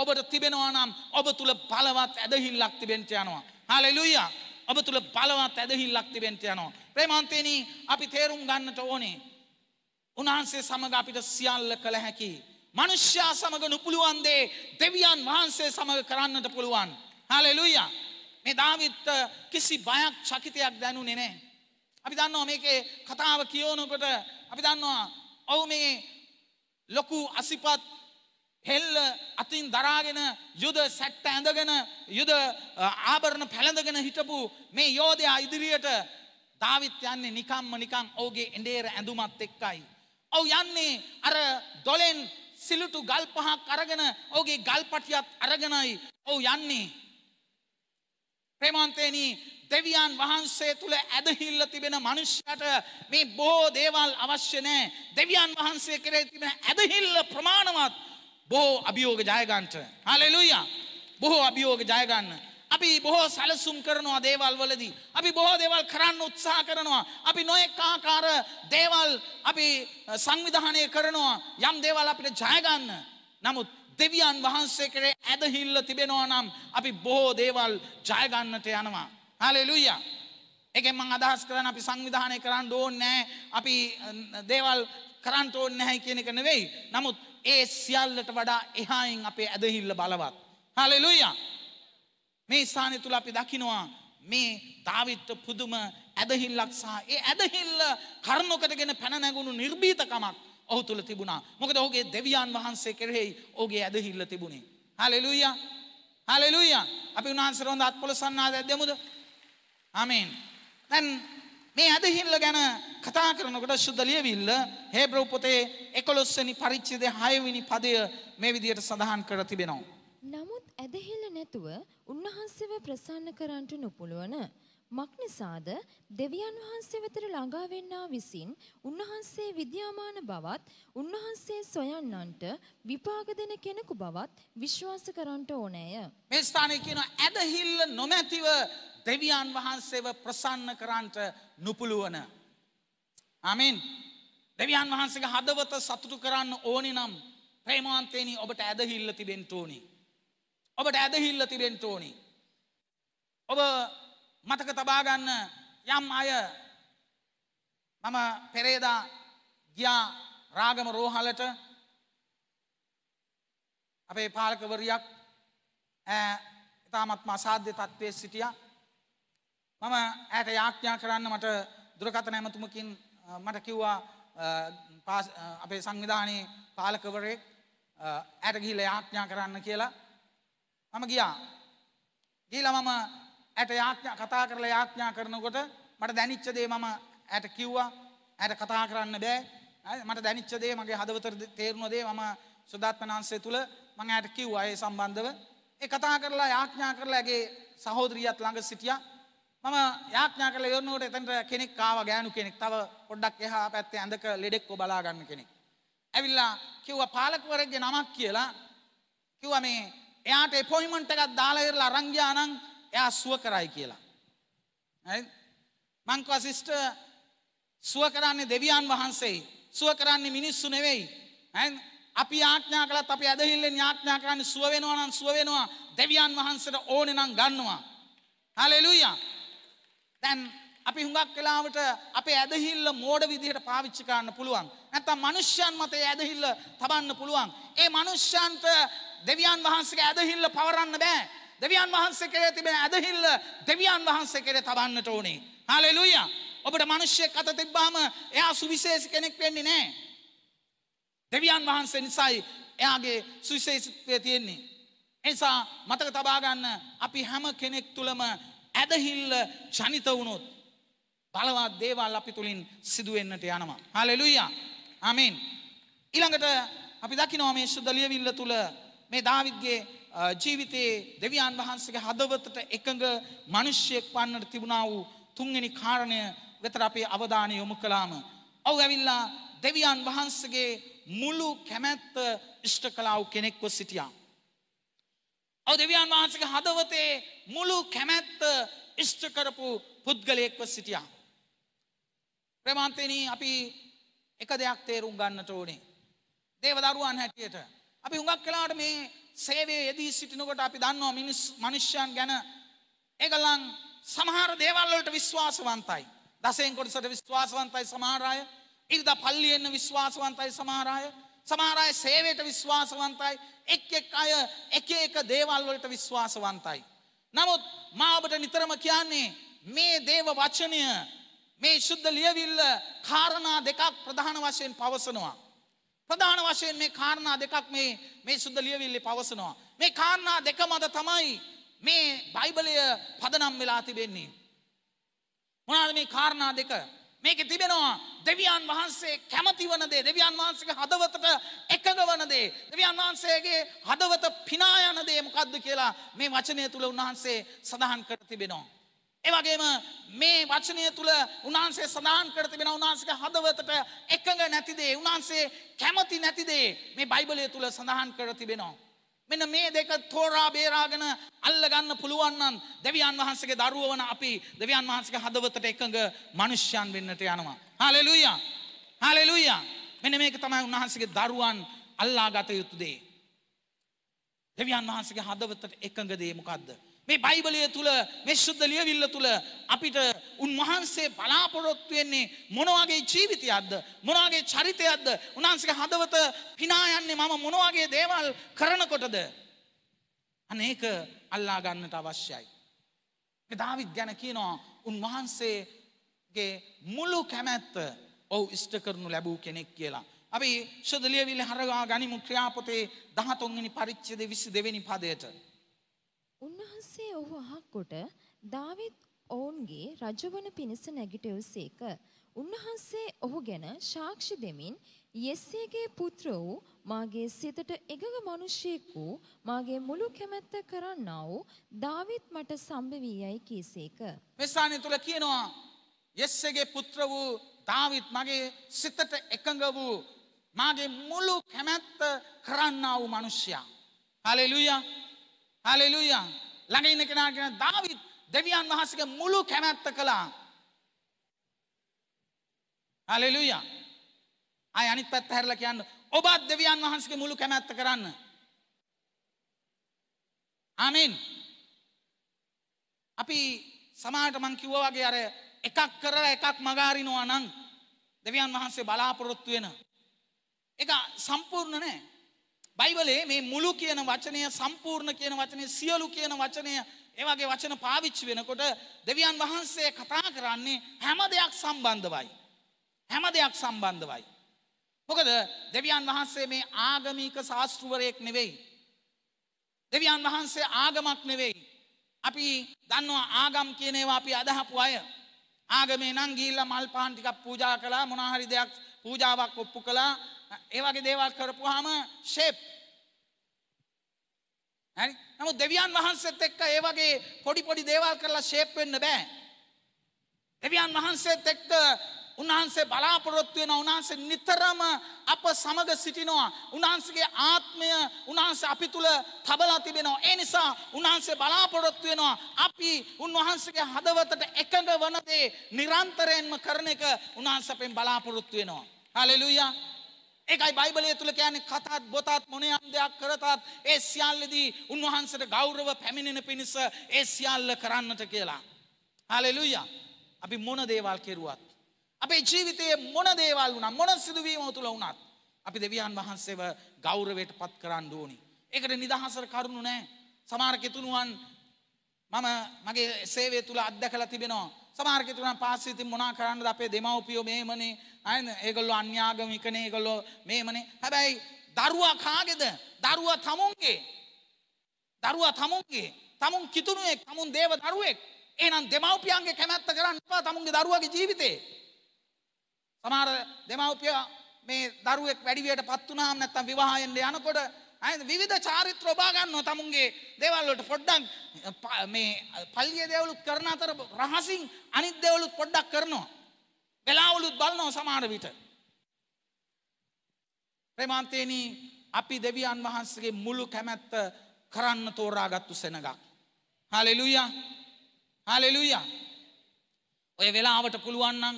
ඔබට තිබෙනවා නම් ඔබ තුළ පලවත් ඇදහිල්ලක් තිබෙන්ට යනවා. හලෙලුය ඔබ තුළ පලවත් ඇදහිල්ලක් තිබෙන්ට යනවා. ප්‍රේමන්තයනී අපි තේරුම් ගන්නට ඕනේ. උන්හන්සේ සමඟ අපිට සියල්ල කළ හැකි. මනුෂ්‍යා සමඟ නුපුළුවන්දේ දෙවියන් වහන්සේ සමඟ කරන්නට පුළුවන්. හලෙලුය මේ දාවිත්ත කිසි බයක් චකිතයක් දැනු නෙනෑ. අපි දන්නවා මේකේ කතාව කියෝනකට අපි දන්නවා ඔවු මේ ලොකු අසිපත් හෙල්ල අතින් දරාගෙන යුද සැට්ට ඇඳගෙන යුද ආභරණ පැළඳගෙන හිටපු මේ යෝධයා ඉදිරියට දාවිත් යන්නේ නිකම්ම නිකං ඔහුගේ එඩේර ඇඳුමත් එක්කයි. ඔවු යන්නේ අර දොලෙන් සිලුටු ගල් පහක් අරගෙන ඔහුගේ ගල්පටියත් අරගෙනයි ඔහු යන්නේ. ප්‍රේමන්තේනී දෙවියන් වහන්සේ තුළ ඇදහිල්ල තිබෙන මනුෂ්‍යයට මේ බොහෝ දේවල් අවශ්‍ය නෑ. දෙවියන් වහන්සේ කරේ තිබෙන ඇදහිල්ල ප්‍රමාණවත් බොහෝ අභියෝග ජයගන්ට. හලෙලුයා. බොහෝ අභියෝග ජයගන්න. අපි බොහෝ සැලසුම් කරනවා දේවල් වලදී. අපි බොහෝ දේවල් කරන්න උත්සාහ කරනවා. අපි නොයෙක් ආකාර දේවල් අපි සංවිධානය කරනවා. යම් දේවල් අපිට ජයගන්න. නමුත් දෙවියන් වහන්සේ කරේ ඇදහිල්ල තිබෙනවා නම් අපි බොහෝ දේවල් ජයගන්නට යනවා. හලෙලුයියා. එකෙන් මං අදහස් කරන අපි සංවිධානය කරන්න ඕන නෑ අපි දේවල් කරන්න ඕන නැහැ කියන එක නෙවෙයි. නමුත් ඒ සියල්ලට වඩා එහායින් අපේ ඇදහිල්ල බලවත්. හලෙලුයියා. මේ ස්ථානය තුල අපි දකිනවා මේ දාවිත්ත පුදුම ඇදහිල්ලක් සහ ඒ ඇදහිල්ල කර්මකටගෙන පැන නැගුණු නිර්භීතකමක් ඔහු තුල තිබුණා. මොකද ඔහුගේ දෙවියන් වහන්සේ කෙරෙහි ඔහුගේ ඇදහිල්ල තිබුණේ. හලෙලුයියා. හලෙලුයියා. අපි උන්වහන්සේ රොඳ අත්පොළ සන්නාදයක් දෙමුද? ආමෙන්. දැන් මේ ඇදහිල්ල ගැන කතා කරනකොට සුද්ධ ලියවිල්ල හේබ්‍ර පොතේ 11 වෙනි පරිච්ඡේදයේ 6 වෙනි පදය මේ විදිහට සඳහන් කර තිබෙනවා. නමුත් ඇදහිල්ල නැතුව උන්වහන්සේව ප්‍රසන්න කරන්නට නොපුළුවන මක්නිසාද දෙවියන් වහන්සේ වෙතට ළඟා වෙන්නා විසින් උන්වහන්සේ විද්‍යාමාන බවත් උන්වහන්සේ සොයන්නන්ට විපාක දෙන කෙනෙකු බවත් විශ්වාස කරන්නට ඕනෑය. මේ ස්ථානයේ කියන ඇදහිල්ල නොමැතිව දෙවියන් වහන්සේව ප්‍රසන්න කරන්ට නුපුළුවන. අමින් දෙවියන් වහන්සේ හදවත සතුටු කරන්න ඕනි නම් ප්‍රේමාන්තේනී ඔබට ඇදහිල්ල තිබෙන්ටෝනි. ඔබට ඇදහිල්ල තිබෙන්ටෝනි. ඔබ මතක තබාගන්න යම් අය මම පෙරේදා ගියා රාගම රෝහලට අපේ පාලකවරයක් ඉතාමත්ම අසාධ්‍ය තත්ත්වය සිටියා මම ඇයට යාඥා කරන්න මට දුරකථන ඇමතුමකින් මට කිව්වා අපේ සංවිධානයේ පාලකවරයෙක් ඇයට ගිහිල්ලා යාඥා කරන්න කියලා. මම ගියා. ගිහිලා මම ඇයට යාඥා කතා කරලා යාඥා කරනකොට මට දැනිච්ච දේ මම ඇයට කිව්වා. ඇයට කතා කරන්න බෑ. මට දැනිච්ච දේ මගේ හදවතට තේරුණ දේ මම සුදාත්මනාංශය තුල මම ඇයට කිව්වා ඒ සම්බන්ධව. ඒ කතා කරලා යාඥා කරලා ඇගේ සහෝදරියත් ළඟ සිටියා. මම යාඥා කළ යොන්නෝට එතනට කෙනෙක් ආව ගෑනු කෙනෙක් තව පොඩ්ඩක් එහා පැත්තේ ඇඳක ලෙඩෙක්ව බලා ගන්න කෙනෙක්. ඇවිල්ලා කිව්වා පාලකවරයෙක්ගේ නමක් කියලා. කිව්වා මේ එයාට අපොයින්ට්මන්ට් එකක් දාලා ඉරලා අරන් ගියා නම් එයා සුව කරයි කියලා. හරිද? මං කිව්වා සිස්ටර් සුව කරන්නේ දෙවියන් වහන්සේයි. සුව කරන්නේ මිනිස්සු නෙවෙයි. හරිද? අපි ආඥා කළත් අපි ඇදහිල්ලෙන් ආඥා කරන්නේ සුව වෙනවා නම් සුව වෙනවා. දෙවියන් වහන්සේට ඕනේ නම් ගන්නවා. හalleluya දැන් අපි හුඟක් වෙලාවට අපේ ඇදහිල්ල මෝඩ විදිහට පාවිච්චි කරන්න පුළුවන්. නැත්තම් මිනිස්යන් මත ඒ ඇදහිල්ල තබන්න පුළුවන්. ඒ මිනිස්යන්ට දෙවියන් වහන්සේගේ ඇදහිල්ල පවරන්න බෑ. දෙවියන් වහන්සේ කෙරේ තිබෙන ඇදහිල්ල දෙවියන් වහන්සේ කෙරේ තබන්නට ඕනේ. හාලෙලූයා. ඔබට මිනිස්සෙක් අත තිබ්බාම එයා සුවිශේෂ කෙනෙක් වෙන්නේ නෑ. දෙවියන් වහන්සේ නිසායි එයාගේ සුවිශේෂත්වය තියෙන්නේ. එනිසා මතක තබා ගන්න අපි හැම කෙනෙක් තුලම ඇදහිල්ල ජනිත වුණොත් බලවත් දේවල් අපි තුළින් සිදුවෙන්නට යනවා. හලෙලුයියා. ආමෙන්. ඊළඟට අපි දකිනවා මේ සුද්ධ ලියවිල්ල තුල මේ දාවිද්ගේ ජීවිතයේ දෙවියන් වහන්සේගේ හදවතට එකඟ මිනිසියෙක් වන්නට තිබුණා වූ තුන්වෙනි කාරණය වෙතට අපි අවධානය යොමු කළාම ඔව් ඇවිල්ලා දෙවියන් වහන්සේගේ මුළු කැමැත්ත ඉෂ්ට කළා වූ කෙනෙක්ව සිටියා. ඔව දෙවියන් වහන්සක හදවතේ මුළු කැමැත්ත ඉෂ්ට කරපු පුද්ගලයෙක්ව සිටියා. ප්‍රමාන්තනී අපි එක දෙයක් තේරුම් ගන්නට ඕනේ. දේවදරුවන් හැටියට. අපි හුඟක් කලාට මේ සේවේ යෙදී සිටිනකොට අපි දන්නවා මිනිස් මනුෂ්‍යයන් ගැන ඒගොල්ලන් සමහර දේවල් වලට විශ්වාසවන්තයි. දසෙන් කොටසට විශ්වාසවන්තයි සමහර අය. ඉරිදා පල්ලියෙන්න විශ්වාසවන්තයි සමහර අය. සමහර අය සේවයට විශ්වාසවන්තයි එක් එක් අය එක එක දේවල් වලට විශ්වාසවන්තයි. නමුත් මා ඔබට නිතරම කියන්නේ මේ දේව වචනය මේ ශුද්ධ ලියවිල්ල කාරණා දෙකක් ප්‍රධාන වශයෙන් පවසනවා. ප්‍රධාන වශයෙන් මේ කාරණා දෙකක් මේ මේ සුද්ධ ලියවිල්ලේ පවසනවා. මේ කාරණා දෙක මත තමයි මේ බයිබලය පදනම් වෙලා තිබෙන්නේ. මොනවාද මේ කාරණා දෙක? මේක තිබෙනවා දෙවියන් වහන්සේ කැමති වනදේ දෙවියන් වහන්සේ හදවතට එකඟ වනදේ දෙවියන් වහන්සේගේ හදවත පිනායනදේ මොකක්ද කියලා මේ වචනය තුළ උන්වහන්සේ සඳහන් කර තිබෙනවා. ඒවගේම මේ වචනය තුළ උන්හන්සේ සඳහන් කර තිබෙන උන්හන්සේ හදවතට එකඟ නැතිදේ උන්හන්සේ කැමති නැතිදේ මේ බයිබලය තුළ සඳහන් කර තිබෙනවා. මෙන්න මේ දෙක තෝරා බේරාගෙන අල්ලගන්න පුළුවන් නම් දෙවියන් වහන්සේගේ දරුවෝ වන අපි දෙවියන් වහන්සේගේ හදවතට එකඟ මිනිස්යන් වෙන්නට යනවා. හalleluya. හalleluya. මෙන්න මේක තමයි උන්වහන්සේගේ දරුවන් අල්ලාගත යුතු දේ. දෙවියන් වහන්සේගේ හදවතට එකඟ දේ මොකද්ද? මේ බයිබලය තුළ මේ ශුද්ධ ලියවිල්ල තුළ අපිට උන්වහන්සේ බලාපොරොත්තු වෙන්නේ මොනවාගේ ජීවිතයක්ද මොනවාගේ චරිතයක්ද උන්වහන්සේගේ හදවත පිනා යන්නේ මම මොනවාගේ දේවල් කරනකොටද අනේක අල්ලා ගන්නට අවශ්‍යයි මේ දාවිත් ගැන කියනවා උන්වහන්සේගේ මුළු කැමැත්ත ඔව් ඉෂ්ට කරනු ලැබූ කෙනෙක් කියලා අපි ශුද්ධ ලියවිල්ල හරගා ගනිමු ක්‍රියාපතේ 13 වෙනි පරිච්ඡේදයේ 22 වෙනි පදයට උන්වහන්සේ ඔහු අහක්කොට දාවිත් ඔවුන්ගේ රජවන පිණිස නැගිටවසේක. උන්වහන්සේ ඔහු ගැන සාක්ෂි දෙමින් යෙස්සේගේ පුත්‍ර වූ මාගේ සිතට එකග මිනිසියෙක් වූ මාගේ මුළු කැමැත්ත කරන්නා වූ දාවිත් මට සම්බවීයයි කීසේක. මේ ස්ථානය තුල කියනවා යෙස්සේගේ පුත්‍ර වූ දාවිත් මගේ සිතට එකඟ වූ මාගේ මුළු කැමැත්ත කරන්නා වූ මිනිසයා. හalleluya හලෙලුය ළඟඉන්න කෙනාගෙන දාවිත් දෙවියන් වහසගේ මුළු කැමැත්ත කළා. හලෙලුය අය අනිත් පැත් හැරල කියන්න ඔබත් දෙවියන් වහන්සගේ මුළු කැමැත්ත කරන්න. ආමෙන් අපි සමාට මං කිව්ව වගේ අර එකක් කරලා එකක් මගාරිනවා නං දෙවියන් වහන්සේ බලාපොරොත්තු වෙන. එක සම්පූර්ණ නෑ බයිබලේ මේ මුළු කියන වචනය සම්පූර්ණ කියන වචනය සියලු කියන වචනය ඒවගේ වචන පාවිච්චි වෙනකොට දෙවියන් වහන්සේ කතා කරන්නේ හැම දෙයක් සම්බන්ධවයි. හැම දෙයක් සම්බන්ධවයි. මොකද දෙවියන් වහන්සේ මේ ආගමික ශාස්තෘවරයෙක් නෙවෙයි. දෙවියන් වහන්සේ ආගමක් නෙවෙයි. අපි දන්නවා ආගම් කියන ඒවා අපි අදහපු අය. ආගමේ නම් ගිහිල්ලා මල් පාන් ටිකක් පූජා කළා මොනවා හරි දෙයක් පූජාවක් ඔප්පු කළා ඒ වගේ දේවල් කරපුවාම ෂේප් හරි නමුත් දෙවියන් වහන්සේත් එක්ක ඒ වගේ පොඩි පොඩි දේවල් කරලා ෂේප් වෙන්න බෑ දෙවියන් වහන්සේත් එක්ක උන්වහන්සේ බලාපොරොත්තු වෙන උන්වහන්සේ නිතරම අප සමග සිටිනවා උන්වහන්සේගේ ආත්මය උන්වහන්සේ අපි තුල තබලා තිබෙනවා ඒ නිසා උන්වහන්සේ බලාපොරොත්තු වෙනවා අපි උන්වහන්සේගේ හදවතට එකඟ වන දේ නිරන්තරයෙන්ම කරන එක උන්වහන්සේ අපෙන් බලාපොරොත්තු වෙනවා හalleluya ඒකයි බයිබලය තුළ කියන්නේ කතාත් බොතත් මොනයම් දෙයක් කරතත් ඒ සියල්ලදී උන්වහන්සට ගෞරව පැමිණෙන පිණිස ඒ සියල්ල කරන්නට කියලා. හලෙලුය අපි මොන දේවල් කෙරුවත්. අපේ ජීවිතයේ මොන දේවල් වුණා මොන සිදුවීම තුළ වුණත් අපි දෙවියන් වහන්සේව ගෞරවයට පත් කරන්න ඕනි. ඒකට නිදහසර කරුණු නෑ සමාරකෙතුනුවන් මම මගේ සේවය තුළ අත්දැකලා තිබෙනවා සමාර්කතුන පාසිති මොනා කරන්නද අපේ දෙමවපියෝ මේමනේ අයන ඒගොල්ලො අන්‍යාගමිකන ඒගොල්ලො මේමනේ හැබැයි දරුවා කාගෙද දරුවා තමුන්ගේ දරුවා තමුන්ගේ තමුන් කිතුරුවෙක් තමුන් දේව දරුවෙක් ඒනම් දෙමව්පියන්ගේ කැමැත්ත කරන්න එපා තමුන්ගේ දරුවගේ ජීවිතේ සමහර දෙමව්පිය මේ දරුවෙක් වැඩිවියට පත් වුණාම නැත්තම් විවාහයෙන්ද යනකොට අයද විවිධ චාරිත්‍ර ඔබා ගන්නවා තමුන්ගේ දේවල් වලට පොඩ්ඩක් මේ පල්ලිය දේවලුත් කරන අතර රහසින් අනිත් දේවලුත් පොඩ්ඩක් කරනවා වෙලාවලුත් බලනෝ සමාන විට. ප්‍රමාන්තයනී අපි දෙවියන් වහන්සගේ මුළු කැමැත්ත කරන්න තෝරාගත්තු සෙනගක්. හලෙලුය හලෙලුය ඔය වෙලාවට පුළුවන්නම්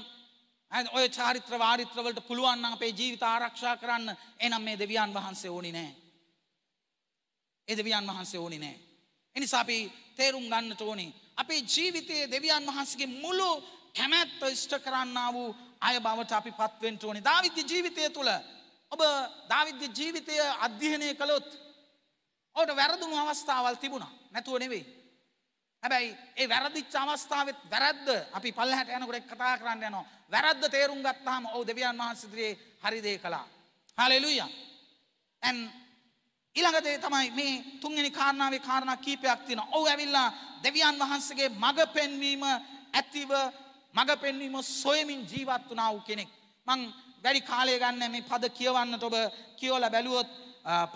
ඔය චාරිත්‍ර වාරිත්‍රවලට පුළුවන්න අපේ ජීවිත ආරක්ෂා කරන්න එනම් මේ දෙවියන් වහන්සේ ඕනි නෑ. එ දෙවියන් වහන්සේ ඕනි නෑ. එනිසා අපි තේරුම් ගන්නට ඕනි. අපේ ජීවිතයේ දෙවියන් වහන්සගේ මුළු කැමැත්ත ඉෂ්ට කරන්න වූ අය බවට අපි පත්වෙන්ට ඕනි ධවිද්‍ය ජීවිතය තුළ ඔබ ධවිද්‍ය ජීවිතය අධ්‍යයනය කළොත් ඕට වැරදුණු අවස්ථාවල් තිබුණා නැතුව නෙවෙයි. හැබැයි ඒ වැරදිච් අවස්ථාවත් වැරද්ද අපි පල්ලහට යනකොට කතා කරන්න යනවා වැරද්ද තේරුම් ගත්තාම ඔව දෙවියන් වහන්සිදිරයේ හරිදේ කළා. හලෙලුය ඇන් ඉළඟදේ තමයි මේ තුන්ගනි කාරණාවේ කාරණ කීපයක් තින ඔව ඇවිල්ලා දෙවියන් වහන්සගේ මඟ පෙන්වීම ඇතිව මඟ පෙන්වීම සොයමින් ජීවත් වනා වූ කෙනෙක්. මං වැඩි කාලය ගන්න මේ පද කියවන්නට ඔබ කියෝල බැලුවොත්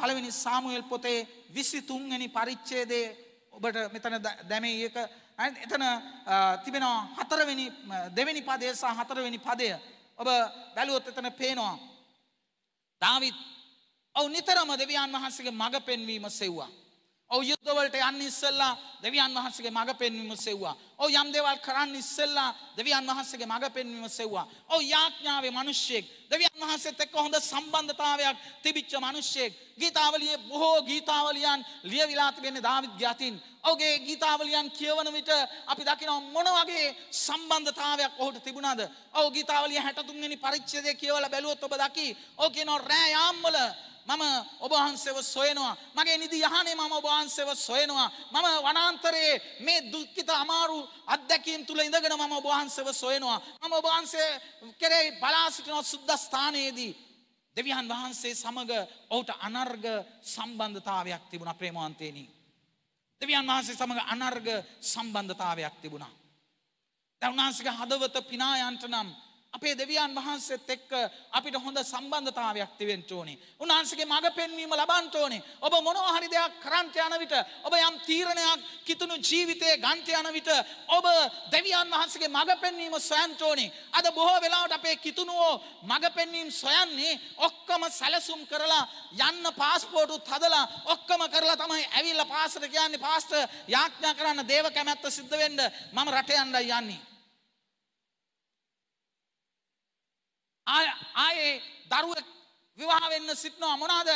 පළවෙනි සාමුවල් පොතේ විසි තුන්ගනි පරිච්චේදේ ඔබට මෙතන දැමේ ඒක එතන තිබෙනවා හතරවෙනි දෙවැනි පදේ සහ හතරවෙනි පදය ඔබ බැලුවොත් එතන පේනවා. දාවිත් ඔවු නිතරම දෙවියන් වහන්සේගේ මඟ පෙන්වීම සෙව්වා. ඔව යුද්ධවලට යන්න ඉස්සල්ලා දෙවියන් වහන්සේගේ මඟ පෙන්වීම සෙව්වා. ඔව් යම් දේවල් කරන්න ඉස්සල්ලා දෙවියන් වහන්සේගේ මඟ පෙන්වීම සෙව්වා. ඔව් යාඥාවේ මිනිස්සෙක් දෙවියන් වහන්සේත් එක්ක හොඳ සම්බන්ධතාවයක් තිබිච්ච මිනිස්සෙක්. ගීතාවලියේ බොහෝ ගීතාවලියන් ලියවිලා තිබෙන්නේ දාවිද් ඥාතින්. ඔහුගේ ගීතාවලියන් කියවන විට අපි දකිනවා මොන වගේ සම්බන්ධතාවයක් ඔහුට තිබුණාද? ඔව් ගීතාවලිය 63 වෙනි පරිච්ඡේදය කියවලා බැලුවොත් ඔබ දකි. ඔව් කියනවා රෑ යාම්වල මම ඔබහන්සේව සොයනවා. මගේ නිදි යහනේ මම ඔබහන්සේව සොයනවා. මම වනාන්තරයේ මේ දුක්ඛිත අමාරු අත්දැකීම් තුල ඉඳගෙන මම ඔබහන්සේව සොයනවා. මම ඔබහන්සේ කෙරෙහි බලා සිටින සුද්ධ ස්ථානයේදී දෙවියන් වහන්සේ සමග ඔහුට අනර්ග සම්බන්ධතාවයක් තිබුණා ප්‍රේමවන්තේනි. දෙවියන් වහන්සේ සමඟ අනර්ග සම්බන්ධතාවයක් තිබුණා. දැන් උන්වහන්සේගේ හදවත පිනා යන්ට නම් අපේ දෙවියන් වහන්සේත් එක්ක අපිට හොඳ සම්බන්ධතාවයක් තිබෙන්න ඕනේ. උන්වහන්සේගේ මඟ පෙන්වීම ලබන්න ඕනේ. ඔබ මොනවා හරි දෙයක් කරන්ට යන විට, ඔබ යම් තීරණයක් කිතුණු ජීවිතයේ ගන්ට යන විට, ඔබ දෙවියන් වහන්සේගේ මඟ පෙන්වීම සොයන්න ඕනේ. අද බොහෝ වෙලාවට අපේ කිතුණුවෝ මඟ පෙන්වීම සොයන්නේ ඔක්කොම සැලසුම් කරලා යන්න પાස්පෝර්ටුත් හදලා ඔක්කොම කරලා තමයි ඇවිල්ලා පාස්ටර් කියන්නේ පාස්ටර් යාඥා කරන්න දේව කැමැත්ත සිද්ධ වෙන්න මම රට යන්නයි යන්නේ. ආයේ දරුවෙක් විවාහවෙන්න සිටනවා මොනාද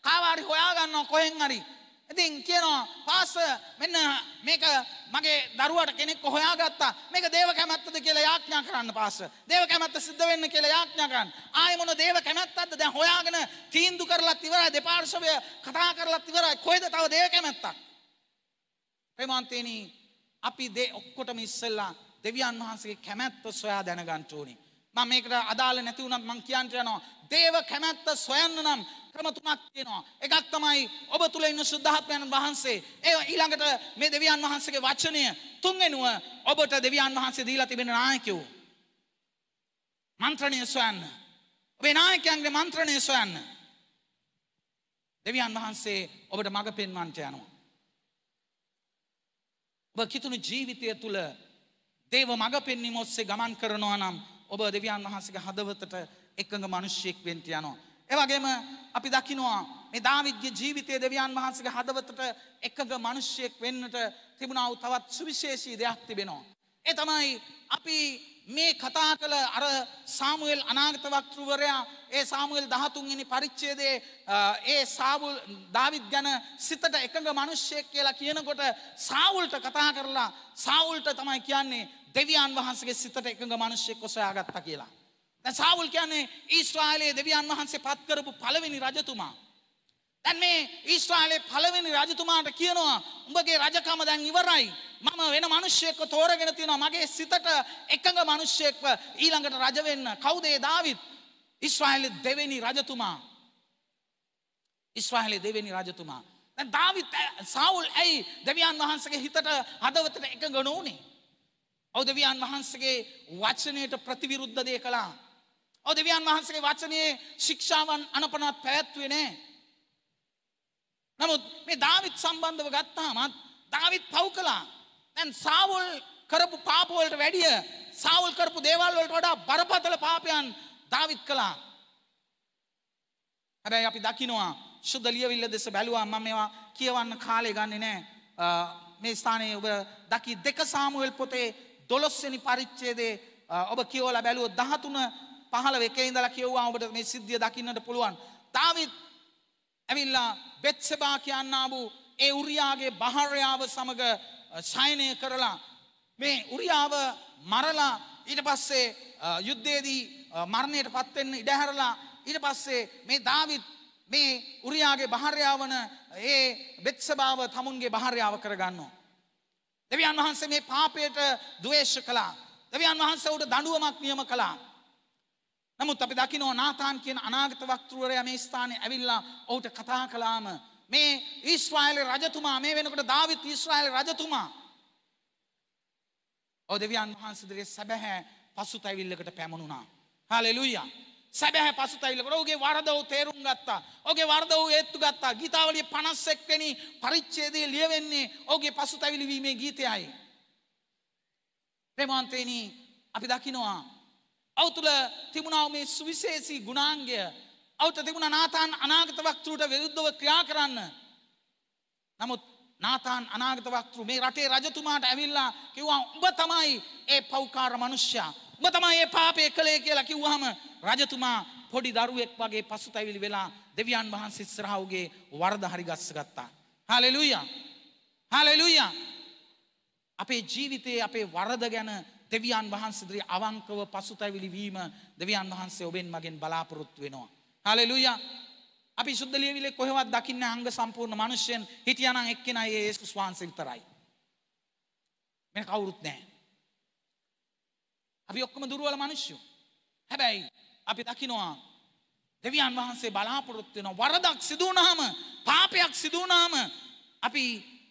කාවාරි හොයාගන්නවා කොහෙන් හරි. ඉතින් කියනවා පාස මෙන්න මේක මගේ දරුවට කෙනෙක් හොයාගත්තා මේක දේව කැමැත්තද කියලා යාඥා කරන්න පාස. දේව කැමැත්ත සිද්ධ වෙන්න කියලා යාඥා කරන්න. ආයේ මොන දේව කැමැත්තක්ද දැන් හොයාගෙන තීන්දුව කරලත් ඉවරයි දෙපාර්ශවය කතා කරලත් ඉවරයි. කොහෙද තව දේව කැමැත්තක්? ප්‍රේමාන්තේනි අපි දේ ඔක්කොටම ඉස්සෙල්ලා දෙවියන් වහන්සේගේ කැමැත්ත සොයා දැනගන්න ඕනේ. මම මේකට අදාළ නැති වුණත් මං කියන්න යනවා දේව කැමැත්ත සොයන්න නම් ක්‍රම තුනක් තියෙනවා එකක් තමයි ඔබ තුල ඉන්න සුද්ධාත්මයන් වහන්සේ ඒ ඊළඟට මේ දෙවියන් වහන්සේගේ වචනය තුන්වෙනුව ඔබට දෙවියන් වහන්සේ දීලා තිබෙන නායකයෝ මන්ත්‍රණය සොයන්න ඔබේ නායකයන්ගේ මන්ත්‍රණය සොයන්න දෙවියන් වහන්සේ ඔබට මඟ පෙන්වන්නට යනවා ඔබ කිතුණු ජීවිතය තුල දේව මඟ පෙන්වීම ඔස්සේ ගමන් කරනවා නම් ඔබ දෙවියන් වහන්සේගේ හදවතට එකඟ මිනිස්සෙක් වෙන්න යනවා. ඒ වගේම අපි දකිනවා මේ දාවිද්ගේ ජීවිතයේ දෙවියන් වහන්සේගේ හදවතට එකඟ මිනිස්සෙක් වෙන්නට තිබුණා වූ තවත් සුවිශේෂී දෙයක් තිබෙනවා. ඒ තමයි අපි මේ කතා කළ අර සාමුවල් අනාගත වක්තෘවරයා ඒ සාමුවල් දහතුන්ගනි පරිච්චේදේ ඒ සාවුල් ධවිත් ගැන සිතට එකඟ මනුෂ්‍යයක් කියලා කියනකොට සාවුල්ට කතා කරලා සාවුල්ට තමයි කියන්නේ දෙවියන් වහන්සගේ සිතට එකඟ මනුෂ්‍යයෙක් සොයාගත්ත කියලා. දැන් සාවුල් කියන්නේ ඊශ්‍රායලයේ දෙවියන් වහන්සේ පත් කරපු පළවෙනි රජතුමා. දැන් මේ ඊශ්‍රායලයේ පළවෙනි රජතුමාට කියනවා උඹගේ රජකම දැන් ඉවරයි. මම වෙන මිනිස්සෙක්ව තෝරගෙන තියෙනවා මගේ සිතට එකඟ මිනිස්සෙක්ව ඊළඟට රජ වෙන්න. කවුද ඒ දාවිත්? ඊශ්‍රායලයේ දෙවෙනි රජතුමා. ඊශ්‍රායලයේ දෙවෙනි රජතුමා. දැන් දාවිත් සාවුල් ඇයි දෙවියන් වහන්සේගේ හිතට හදවතට එකඟ නොවුනේ? ඔවදවියන් වහන්සගේ වචනයට ප්‍රතිවිරුද්ධ දේ කළා. ඔවදවියන් වහන්සගේ වචනයේ ශික්ෂාවන් අනපනත් පැවැත්වෙනෑ. නමුත් මේ දාවිත් සම්බන්ධව ගත්තාමත් දාවිත් පව් කලා දැන් සාවුල් කරපු පාපවලට වැඩිය සාවුල් කරපු දේවල්වලට වඩා බරපතල පාපයන් දාවිත් කලා. හැබැයි අපි දකිනවා ශුද්ධලියවිල්ල දෙස බැලුවා මම මේවා කියවන්න කාලය ගන්නේ නෑ මේ ස්ථානයේ ඔබ දකි දෙක සාමුවල් පොතේ දොළොස්වනි පරිච්චේදේ ඔබ කියෝල බැලුව දහතුන පහළ වෙකේ ඉඳලා කියව්වා ඔබට මේ සිද්ධිය දකින්නට පුළුවන්. තාවිත් ඇවිල්ලා බෙත්සබා කියන්නා වූ ඒ උරියාගේ බහර්යාව සමග සයනය කරලා මේ උරියාව මරලා ඊට පස්සේ යුද්ධයේදී මරණයට පත් වෙන්න ඉඩ හැරලා ඊට පස්සේ මේ දාවිත් මේ උරියාගේ බහර්යාවන ඒ බෙත්සබාව තමුන්ගේ බහර්යාව කරගන්නවා. දෙවියන් වහන්සේ මේ පාපයට ද්වේශ කළා. දෙවියන් වහන්සේ උට දඬුවමක් නියම කළා. නමුත් අපි දකිනවා නාතාන් කියන අනාගත වක්තෘවරයා මේ ස්ථානයේ ඇවිල්ලා ඔහුට කතා කළාම මේ ඊශ්‍රායෙල් රජතුමා මේ වෙනකොට දාවිත් ඊශ්‍රායෙල් රජතුමා ඔව් දෙවියන් වහන්සේ දෙවියන් සැබෑ පසුතැවිල්ලකට පැමුණුණා. හalleluya සැබැහැ පසුතැවිල්ලකට ඔහුගේ වරද ඔහු තේරුම් ගත්තා. ඔහුගේ වරද ඔහු ඒත්තු ගත්තා. ගීතාවලිය 51 වෙනි පරිච්ඡේදයේ ලියවෙන්නේ ඔහුගේ පසුතැවිලි වීමේ ගීතයයි. ප්‍රේමවන්තේනි අපි දකිනවා ඔහු තුල තිබුණා මේ සුවිශේෂී ගුණාංගය ඔහුට තිබුණා නාතාන් අනාගත වක්තෘට විරුද්ධව ක්‍රියා කරන්න. නමුත් නාතාන් අනාගත වක්තෘ මේ රටේ රජතුමාට ඇවිල්ලා කිව්වා උඹ තමයි ඒ පෞකාර මිනිසයා. උඹ තමයි ඒ පාපය කළේ කියලා කිව්වහම රජතුමා පොඩි දරුවෙක් වගේ පසුතැවිලි වෙලා දෙවියන් වහන්සේ ඉස්සරහාවගේ වරද හරි ගස්ස ගත්තා. හාලෙලුයා. හාලෙලුයා. අපේ ජීවිතයේ අපේ වරද ගැන දෙවියන් වහන්සේදිරි අවංකව පසුතැවිලි වීම දෙවියන් වහන්සේ ඔබෙන් මගෙන් බලාපොරොත්තු වෙනවා. හාලෙලුයා. අපි සුද්ධ ලියවිලේ කොහෙවත් දකින්න අංග සම්පූර්ණ මිනිසෙන් හිටියානම් එක්කෙනයි ඒ යේසුස් වහන්සේ විතරයි. මෙන්න කවුරුත් නැහැ. අපි ඔක්කොම දුර්වල මිනිස්සු. හැබැයි අපි දකිනවා දෙවියන් වහන්සේ බලාපොරොත්තු වෙන වරදක් සිදු වුනහම පාපයක් සිදු වුනහම අපි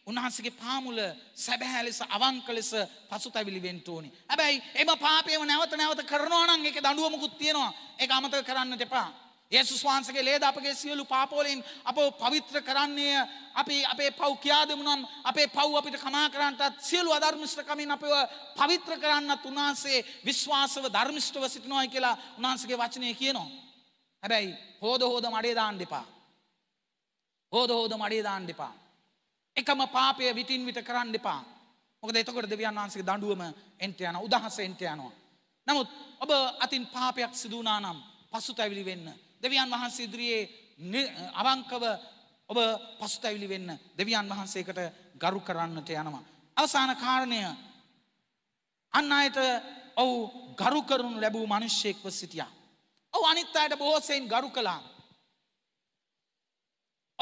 උන්වහන්සේගේ පාමුල සැබෑ ලෙස අවංක ලෙස පසුතැවිලි වෙන්න ඕනේ. හැබැයි එම පාපේම නැවත නැවත කරනවා නම් ඒකේ දඬුවමකුත් තියෙනවා. ඒක අමතක කරන්නට එපා. යේසුස් වහන්සේගේ ලේ අපගේ සියලු පාප වලින් අපව පවිත්‍ර කරන්නේ අපි අපේ පව් කියා දෙමු නම් අපේ පව් අපිට කමා කරන්නටත් සියලු අධර්මිෂ්ඨකමින් අපව පවිත්‍ර කරන්නත් උන්වහන්සේ විශ්වාසව ධර්මිෂ්ඨව සිටිනවායි කියලා උන්වහන්සේගේ වචනේ කියනවා. හැබැයි හොද හොද මඩේ දාන්න එපා. හොද හොද මඩේ දාන්න එපා. එකම පාපය විටින් විට කරන්න එපා. මොකද එතකොට දෙවියන් වහන්සේගේ දඬුවම එන්ට යනවා. උදහස එන්ට යනවා. නමුත් ඔබ අතින් පාපයක් සිදු වුණා නම් පසුතැවිලි වෙන්න දෙවියන් වහන්සේ ඉදිරියේ අවංකව ඔබ පසුතැවිලි වෙන්න දෙවියන් වහන්සේකට ගරු කරන්නට යනවා. අවසාන කාරණය අන්න අයට ඔව් ගරු කරනු ලැබූ මිනිසෙක්ව සිටියා. ඔව් අනිත් අයට බොහෝසෙයින් ගරු කළා.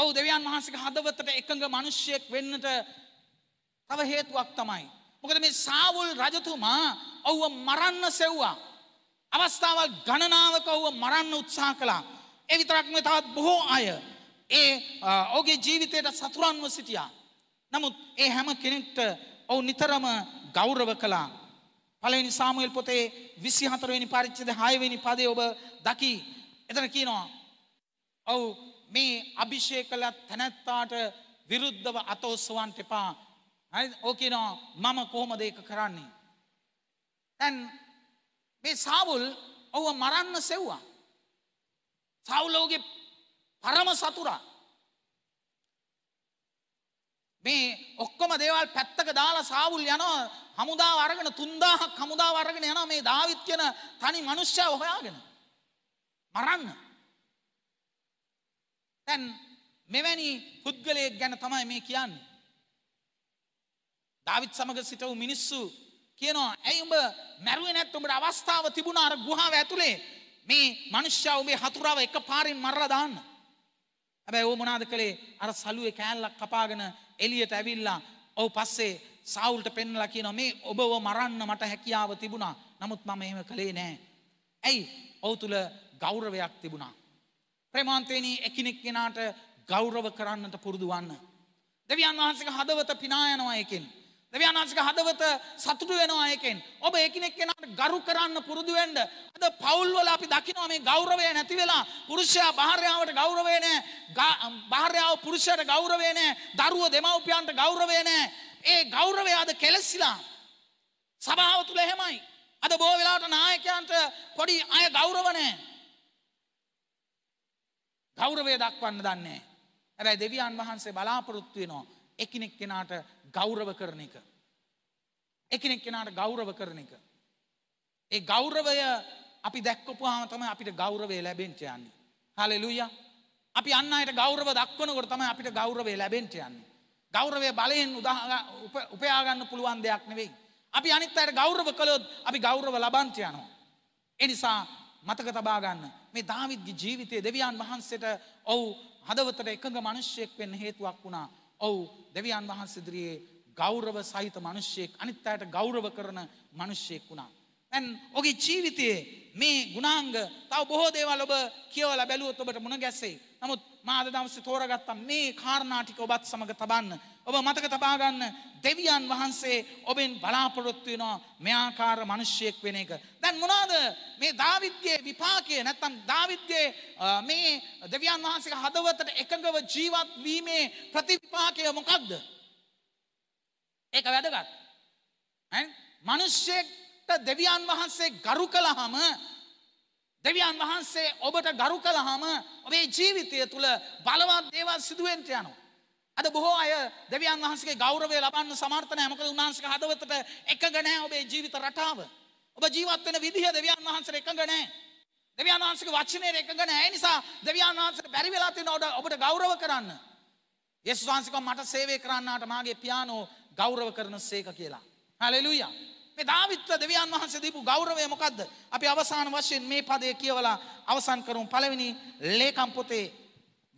ඔව් දෙවියන් වහන්සේගේ හදවතට එකඟ මිනිසෙක් වෙන්නට තව හේතුවක් තමයි. මොකද මේ සාවුල් රජතුමා ඔව්ව මරන්න සෙව්වා. අවස්ථාවල් ගණනාවක ඔහුව මරන්න උත්සාහ කළා. ඒ විතරක් නෙවෙයි තවත් බොහෝ අය ඒ ඔහුගේ ජීවිතයට සතුරන්ව සිටියා. නමුත් ඒ හැම කෙනෙක්ට ඔහු නිතරම ගෞරව කළා. පළවෙනි සාමුවෙල් පොතේ 24 වෙනි පරිච්ඡේද 6 වෙනි පදේ ඔබ දකි. එතන කියනවා ඔව් මේ අභිෂේක කළ තැනැත්තාට විරුද්ධව අතෝසවන්න එපා. හරිද? ඔය කියනවා මම කොහොමද ඒක කරන්නේ? දැන් මේ සාවුල් ඔව මරන්න සෙව්වා. සවුලෝගේ පරම සතුරා. මේ ඔක්කොම දේවල් පැත්තක දාලා සාවුල් යනවා හමුදා වරගෙන තුන්දාහක් හමුදා වරගෙන යනවා මේ දාවිත් කියන තනි මනුෂ්‍යව හොයාගෙන. මරන්න. තැන් මෙවැනි පුද්ගලයෙක් ගැන තමයි මේ කියන්නේ. දාවිත් සමග සිටවූ මිනිස්සු කියනවා ඇයි උඹ මැරුවේ නැත්නම් උඹට අවස්ථාව තිබුණා අර ගුහාව ඇතුලේ මේ මිනිස්සයා උඹේ හතුරාව එකපාරින් මරලා දාන්න. හැබැයි ਉਹ මොනාද කළේ අර සලුවේ කෑල්ලක් කපාගෙන එළියට ඇවිල්ලා ඔව් පස්සේ සාවුල්ට පෙන්ලා කියනවා මේ ඔබව මරන්න මට හැකියාව තිබුණා. නමුත් මම එහෙම කළේ නෑ. ඇයි? ඔව් තුල ගෞරවයක් තිබුණා. ප්‍රේමාන්තේනි එකිනෙක කෙනාට ගෞරව කරන්නට පුරුදු වන්න. දෙවියන් වහන්සේගේ හදවත පිනා යනවා එකෙන්. දෙවියන්ාංශික හදවත සතුටු වෙනවා ඒකෙන්. ඔබ ඒකිනෙක කෙනාට ගරු කරන්න පුරුදු වෙන්න. අද පවුල් වල අපි දකිනවා මේ ගෞරවය නැති වෙලා පුරුෂයා භාර්යාවට ගෞරවය නැහැ. භාර්යාව පුරුෂයාට ගෞරවය නැහැ. දරුවෝ දෙමව්පියන්ට ගෞරවය නැහැ. ඒ ගෞරවය අද කෙලසිලා. සභාව තුල එහෙමයි. අද බොහෝ වෙලාවට නායකයන්ට පොඩි අය ගෞරව නැහැ. ගෞරවය දක්වන්න දන්නේ නැහැ. හැබැයි දෙවියන් වහන්සේ බලාපොරොත්තු වෙනවා එකිනෙක් කෙනාට ගෞරව කරන එක. එකිනෙක් කෙනාට ගෞරව කරන එක. ඒ ගෞරවය අපි දැක්කපුහම තම අපිට ගෞරවේ ලැබෙන්ට යන්නේ. හලෙලුය අපි අන්න අයට ගෞරව දක්වනකොට තම අපිට ගෞරවේ ලැබෙන්ට යන්නේ. ගෞරවය බලයෙන් උපයාගන්න පුළුවන් දෙයක් නෙවෙයි. අපි අනිත් අයට ගෞරව කළොත් අපි ගෞරව ලබන්ට යනවා. එනිසා මතක තබාගන්න මේ දාවිද්ගේ ජීවිතය දෙවියන් වහන්සේට ඔවු හදවතට එකඟ මනුෂ්‍යයෙක් වෙන්න හේතුවක් වුණා ඔවු දෙවියන් වහන්සිදිරියේ ගෞරව සහිත මනුෂ්‍යයෙක් අනිත් අයට ගෞරව කරන මනුෂ්‍යයෙක් වුණා. දැන් ඔගේ ජීවිතයේ මේ ගුණාංග තව බොහෝ දේවල් ඔබ කියවලා බැලුවොත් ඔබට මුණ ගැසෙයි. නමුත් මා අද දවසේ තෝරාගත්ත මේ කාරණා ටික ඔබත් සමග තබන්න. ඔබ මතක තබා ගන්න දෙවියන් වහන්සේ ඔබෙන් බලාපොරොත්තු වෙනවා මෙයාකාර මිනිසෙක් වෙන එක. දැන් මොනවාද මේ දාවිද්ගේ විපාකය නැත්නම් දාවිද්ගේ මේ දෙවියන් වහන්සේගේ හදවතට එකඟව ජීවත් වීමේ ප්‍රතිවිපාකය මොකක්ද? ඒක වැදගත්. හරි? මිනිසෙක්ට දෙවියන් වහන්සේ ගරු කළාම දෙවියන් වහන්සේ ඔබට ගරු කළාම ඔබේ ජීවිතය තුළ බලවත් දේවල් සිදුවෙන්න යනවා. අද බොහෝ අය දෙවියන් වහන්සේ ගෞරවය ලබන්න සමර්ථන හැමකද උන්හන්සේ හදවතට එකගනෑ ඔබේ ජීවිත රටාව. ඔබ ජීවත්වෙන විදිහ දෙවියන් වහන්සේ එකගනෑ. දෙවියන් වහන්සේ වචනය එකගන ඇ නිසා දෙවියන් වහන්සට බැරිවෙලාති නොඩ ඔබට ගෞරව කරන්න. ඒස් වහන්සික මට සේවය කරන්නට මාගේ පියානෝ ගෞරව කරන සේක කියලා. හැලෙලුය. දාවිත්ව දෙවියන් වහන්සේ දීපු ගෞරවය මොකක්ද අපි අවසාන වශයෙන් මේ පදය කියවලා අවසන් කරුම් පළවෙනි ලේකම්පොතේ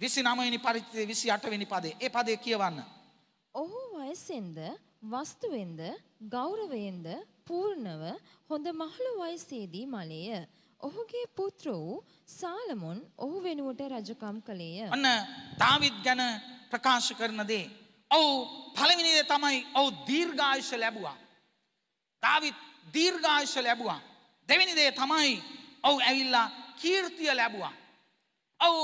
විසි නමයිනි පරිචිතය විසි අටවෙනි පදේ ඒ පදය කියවන්න. ඔහු වයසෙන්ද වස්තුවෙන්ද ගෞරවයෙන්ද පූර්ණව හොඳ මහළු වයසේදී මලය. ඔහුගේ පුත්‍ර වූ සාලමොන් ඔහු වෙනුවට රජකම් කළේය. අන්න තාවිත් ගැන ප්‍රකාශ කරන දේ. ඔව් පළවෙනි දේ තමයි ඔව් දීර්ඝායුෂ ලැබුවා. තාවිත් දීර්ඝායුෂ ලැබුවා. දෙවෙනි දේ තමයි ඔව් ඇවිල්ලා කීර්තිය ලැබුවා. ඔව්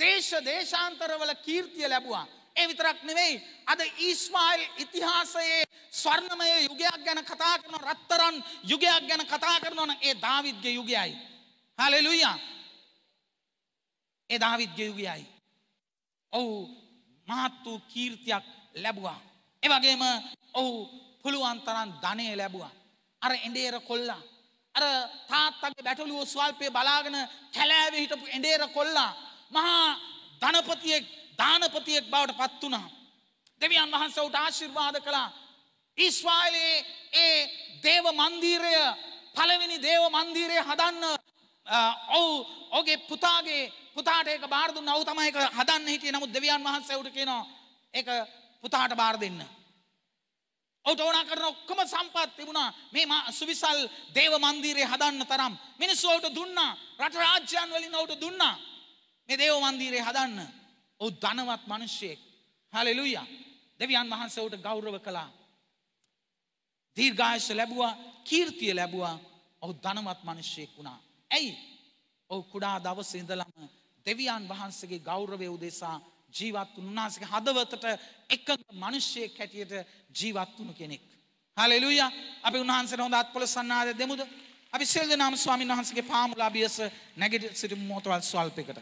දේශ දේශාන්තරවල කීර්තිය ලැබවා. ඒ විතරක් නෙවෙයි අද ඊස්මායිල් ඉතිහාසයේ ස්වර්ණමය යුගයක් ගැන කතා කරන රත්තරන් යුගයක් ගැන කතා කරනවන ඒ දාවිද්ගේ යුගයයි. හලෙලුයියා ඒ දාවිද්ගේ යුගයයි. ඔවු මහත් වූ කීර්තියක් ලැබවා. එවගේම ඔහු පුළුවන්තරන් ධනය ලැබවා. අර එඩේර කොල්ලා. අර තාත්තගේ බැටලුව ස්වල්පය බලාගෙන කැලෑවෙ හිටපු එඩේර කොල්ලා මහා ධනපතියෙක් ධානපතියෙක් බවට පත් වුණා. දෙවියන් වහන්ස උට ආශිර්වාද කළා. ඊස්වායිලයේ ඒ දේව මන්දීරය පළවෙනි දේව මන්දීරය හදන්න ඔවු ඔගේ පුතාගේ පුතාටඒක බාරදුන්න ඔව තමයික හදන්න හිටිය නමුත් දෙවියන් වහන්සවට කියනවා ඒක පුතාට බාර දෙන්න. ඔට ඕන කරන ඔක්කම සම්පත් තිබුණා මේ සුවිසල් දේව මන්දීරය හදන්න තරම් මිනිස්සෝට දුන්නා රට රාජ්‍යයන් වලින් ඔවුට දුන්නා. මේ දේව මන්දීරේ හදන්න ඔහු ධනවත් මිනිස්සෙක් හලෙලුයා දෙවියන් වහන්සේ උට ගෞරව කළා දීර්ඝායස ලැබුවා කීර්තිය ලැබුවා ඔහු ධනවත් මිනිස්සෙක් වුණා ඇයි ඔහු කුඩා දවසේ ඉඳලම දෙවියන් වහන්සේගේ ගෞරවය උදෙසා ජීවත් වුණු උන්වහන්සේගේ හදවතට එකඟ මිනිස්සෙක් හැටියට ජීවත් වුණු කෙනෙක් හලෙලුයා අපි උන්වහන්සේට හොඳ අත්පොළ සන්නාද දෙමුද අපි සියලු දෙනාම ස්වාමීන් වහන්සේගේ පාමුල අභියස නැගිට සිටිමු මොහොතවල් ස්වල්පයකට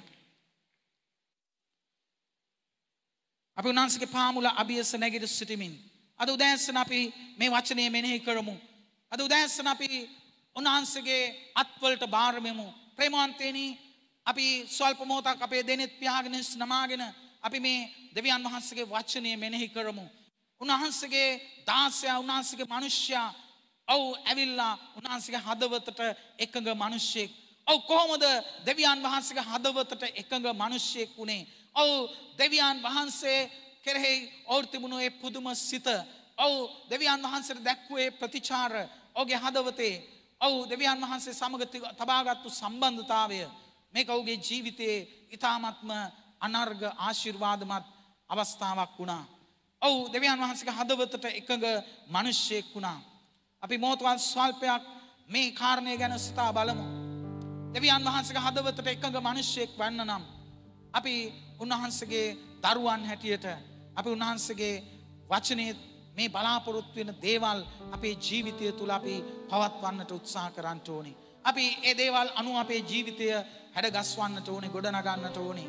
අපි උන්හන්සගේ පාමුල අභියස නැගිට සිටිමින්. අද උදෑස්සන අපි මේ වචනය මෙනෙහි කරමු. අද උදෑස්සන අපි උන්හන්සගේ අත්වලට භාරමමු. ප්‍රේමාන්තයනී අපි ස්වල්පමෝතක් අපේ දෙනෙත් ප්‍යාගනිස් නමාගෙන අපි මේ දෙවියන් වහන්සගේ වචනය මෙනෙහි කරමු. උන්හන්සගේ දාසය උන්හන්සගේ මනුෂ්‍යයා ඔවු ඇවිල්ලා උන්හන්සගේ හදවතට එකඟ මනුෂ්‍යයෙක්. ඔව කොහොමද දෙවියන් වහන්සගේ හදවතට එකඟ මනුෂ්‍යයෙක් වුණේ ඔවු දෙවියන් වහන්සේ කෙරෙහි ඔවුන් තිබුණු ඒ පුදුම සිත ඔවු දෙවියන් වහන්සේට දැක්වුවේ ප්‍රතිචාර ඔහුගේ හදවතේ ඔවු දෙවියන් වහන්සේ සමග තබාගත්තු සම්බන්ධතාවය මේක ඔහුගේ ජීවිතයේ ඊ타මත්ම අනර්ග ආශිර්වාදමත් අවස්ථාවක් වුණා. ඔවු දෙවියන් වහන්සේගේ හදවතට එකඟ මිනිසෙක් වුණා. අපි මොහොතවත් ස්වල්පයක් මේ කාරණය ගැන සිතා බලමු. දෙවියන් වහන්සේගේ හදවතට එකඟ මිනිසෙක් වන්න නම් අපි උන්වහන්සගේ දරුවන් හැටියට අපි උන්වහන්සගේ වචනය මේ බලාපොරොත්තු වෙන දේවල් අපේ ජීවිතය තුළ අපි පවත්වන්නට උත්සාහ කරන්නට ඕනේ. අපි ඒ දේවල් අනුව අපේ ජීවිතය හැඩගස්වන්නට ඕනේ, ගොඩනගන්නට ඕනේ.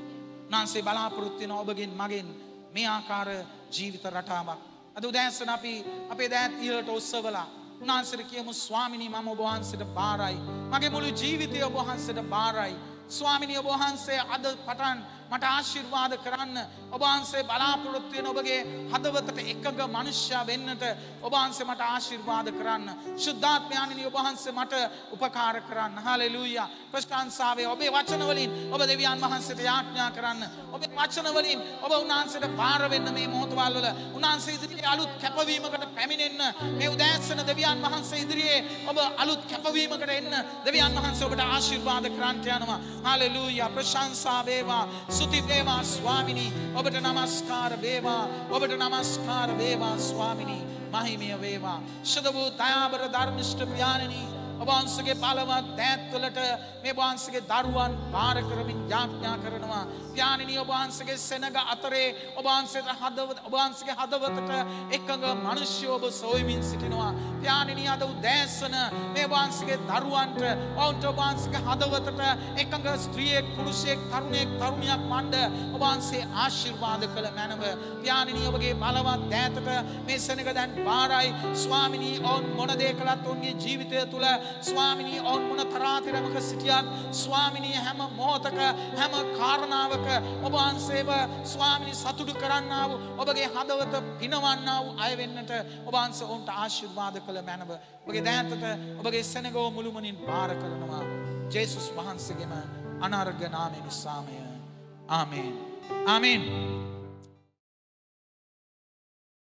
උන්වහන්සේ බලාපොරොත්තු වෙන ඔබගෙන් මගෙන් මේ ආකාර ජීවිත රටාවක්. අද උදෑසන අපි අපේ දෑත් ඉහළට ඔස්සවලා උන්වහන්සේට කියමු ස්වාමිනී මම ඔබ වහන්සේට බාරයි. මගේ මුළු ජීවිතය ඔබ වහන්සේට බාරයි. ස්වාමිනිය වහන්සේ අද පටන් මට ආශිර්වාද කරන්න ඔබහන්සේ බලාපොරොත්තුවෙන ඔබගේ හදවතට එකඟ මනුෂ්‍ය වෙන්නට ඔබහන්සේ මට ආශිර්වාද කරන්න ශුද්ධාත්මයානිනි ඔබහන්සේ මට උපකාර කරන්න හලෙලූයා ප්‍රශ්ඨාන්සාවේ ඔබේ වචනවලින් ඔබ දෙවියන් වහන්සේට යාඥා කරන්න ඔබේ වචනවලින් ඔබ උන්වහන්සේට පාර වෙන්න මේ මොහොතවල් වල උන්වහන්සේ ඉදිරියේ අලුත් කැපවීමකට පැමිණෙන්න මේ උදෑසන දෙවියන් වහන්සේ ඉදිරියේ ඔබ අලුත් කැපවීමකට එන්න දෙවියන් වහන්සේ ඔබට ආශිර්වාද කරන්න යනවා හලෙලූයා ප්‍රශංසා වේවා ස්තුතිවේවා ස්වාමිනි ඔබට නමස්කාර වේවා ඔබට නමස්කාර වේවා ස්වාමිනි මහිමිය වේවා ශදවූ තයාබර ධර්මිෂ්ට ප්‍යානනී ඔබවන්සගේ බලවත් දෑත්වලට මේ වහන්සගේ දරුවන් භාර කරමින් යාඥා කරනවා. ඥානනී ඔබවහන්සගේ සෙනග අතරේ ඔබවහන්සේට හදවත ඔබවහන්සගේ හදවතට එකඟ මනුෂ්‍ය ඔබ සොයමින් සිටිනවා. ඥානනී අද උදෑසන මේ වහන්සගේ දරුවන්ට ඔවුන්ට ඔබවහන්සගේ හදවතට එකඟ ස්ත්‍රියෙක් පුරුෂයෙක් තරුණයෙක් තරුණියක් මණ්ඩ ඔබවහන්සේ ආශිර්වාද කළ මැනව. ඥානනී ඔබගේ බලවත් දෑතට මේ සෙනග දැන් බාරයි ස්වාමිනී ඔවුන් මොන දේ කළත් ඔවුන්ගේ ජීවිතය තුළ ස්වාමිනී ඔවුන් මොන තරාතිරමක සිටියත් ස්වාමිනී හැම මොහොතක හැම කාරණාවක ඔබ වහන්සේව ස්වාමිනී සතුටු කරන්නා වූ ඔබගේ හදවත පිනවන්නා වූ අය වෙන්නට ඔබ වහන්සේ ඔවුන්ට ආශිර්වාද කළ මැනව. ඔබගේ දෑතට ඔබගේ සෙනගෝ මුළුමනින් පාර කරනවා. ජේසුස් වහන්සේගේම අනාර්ග නාමයෙන් සාමය. ආමේන්. ආමේන්.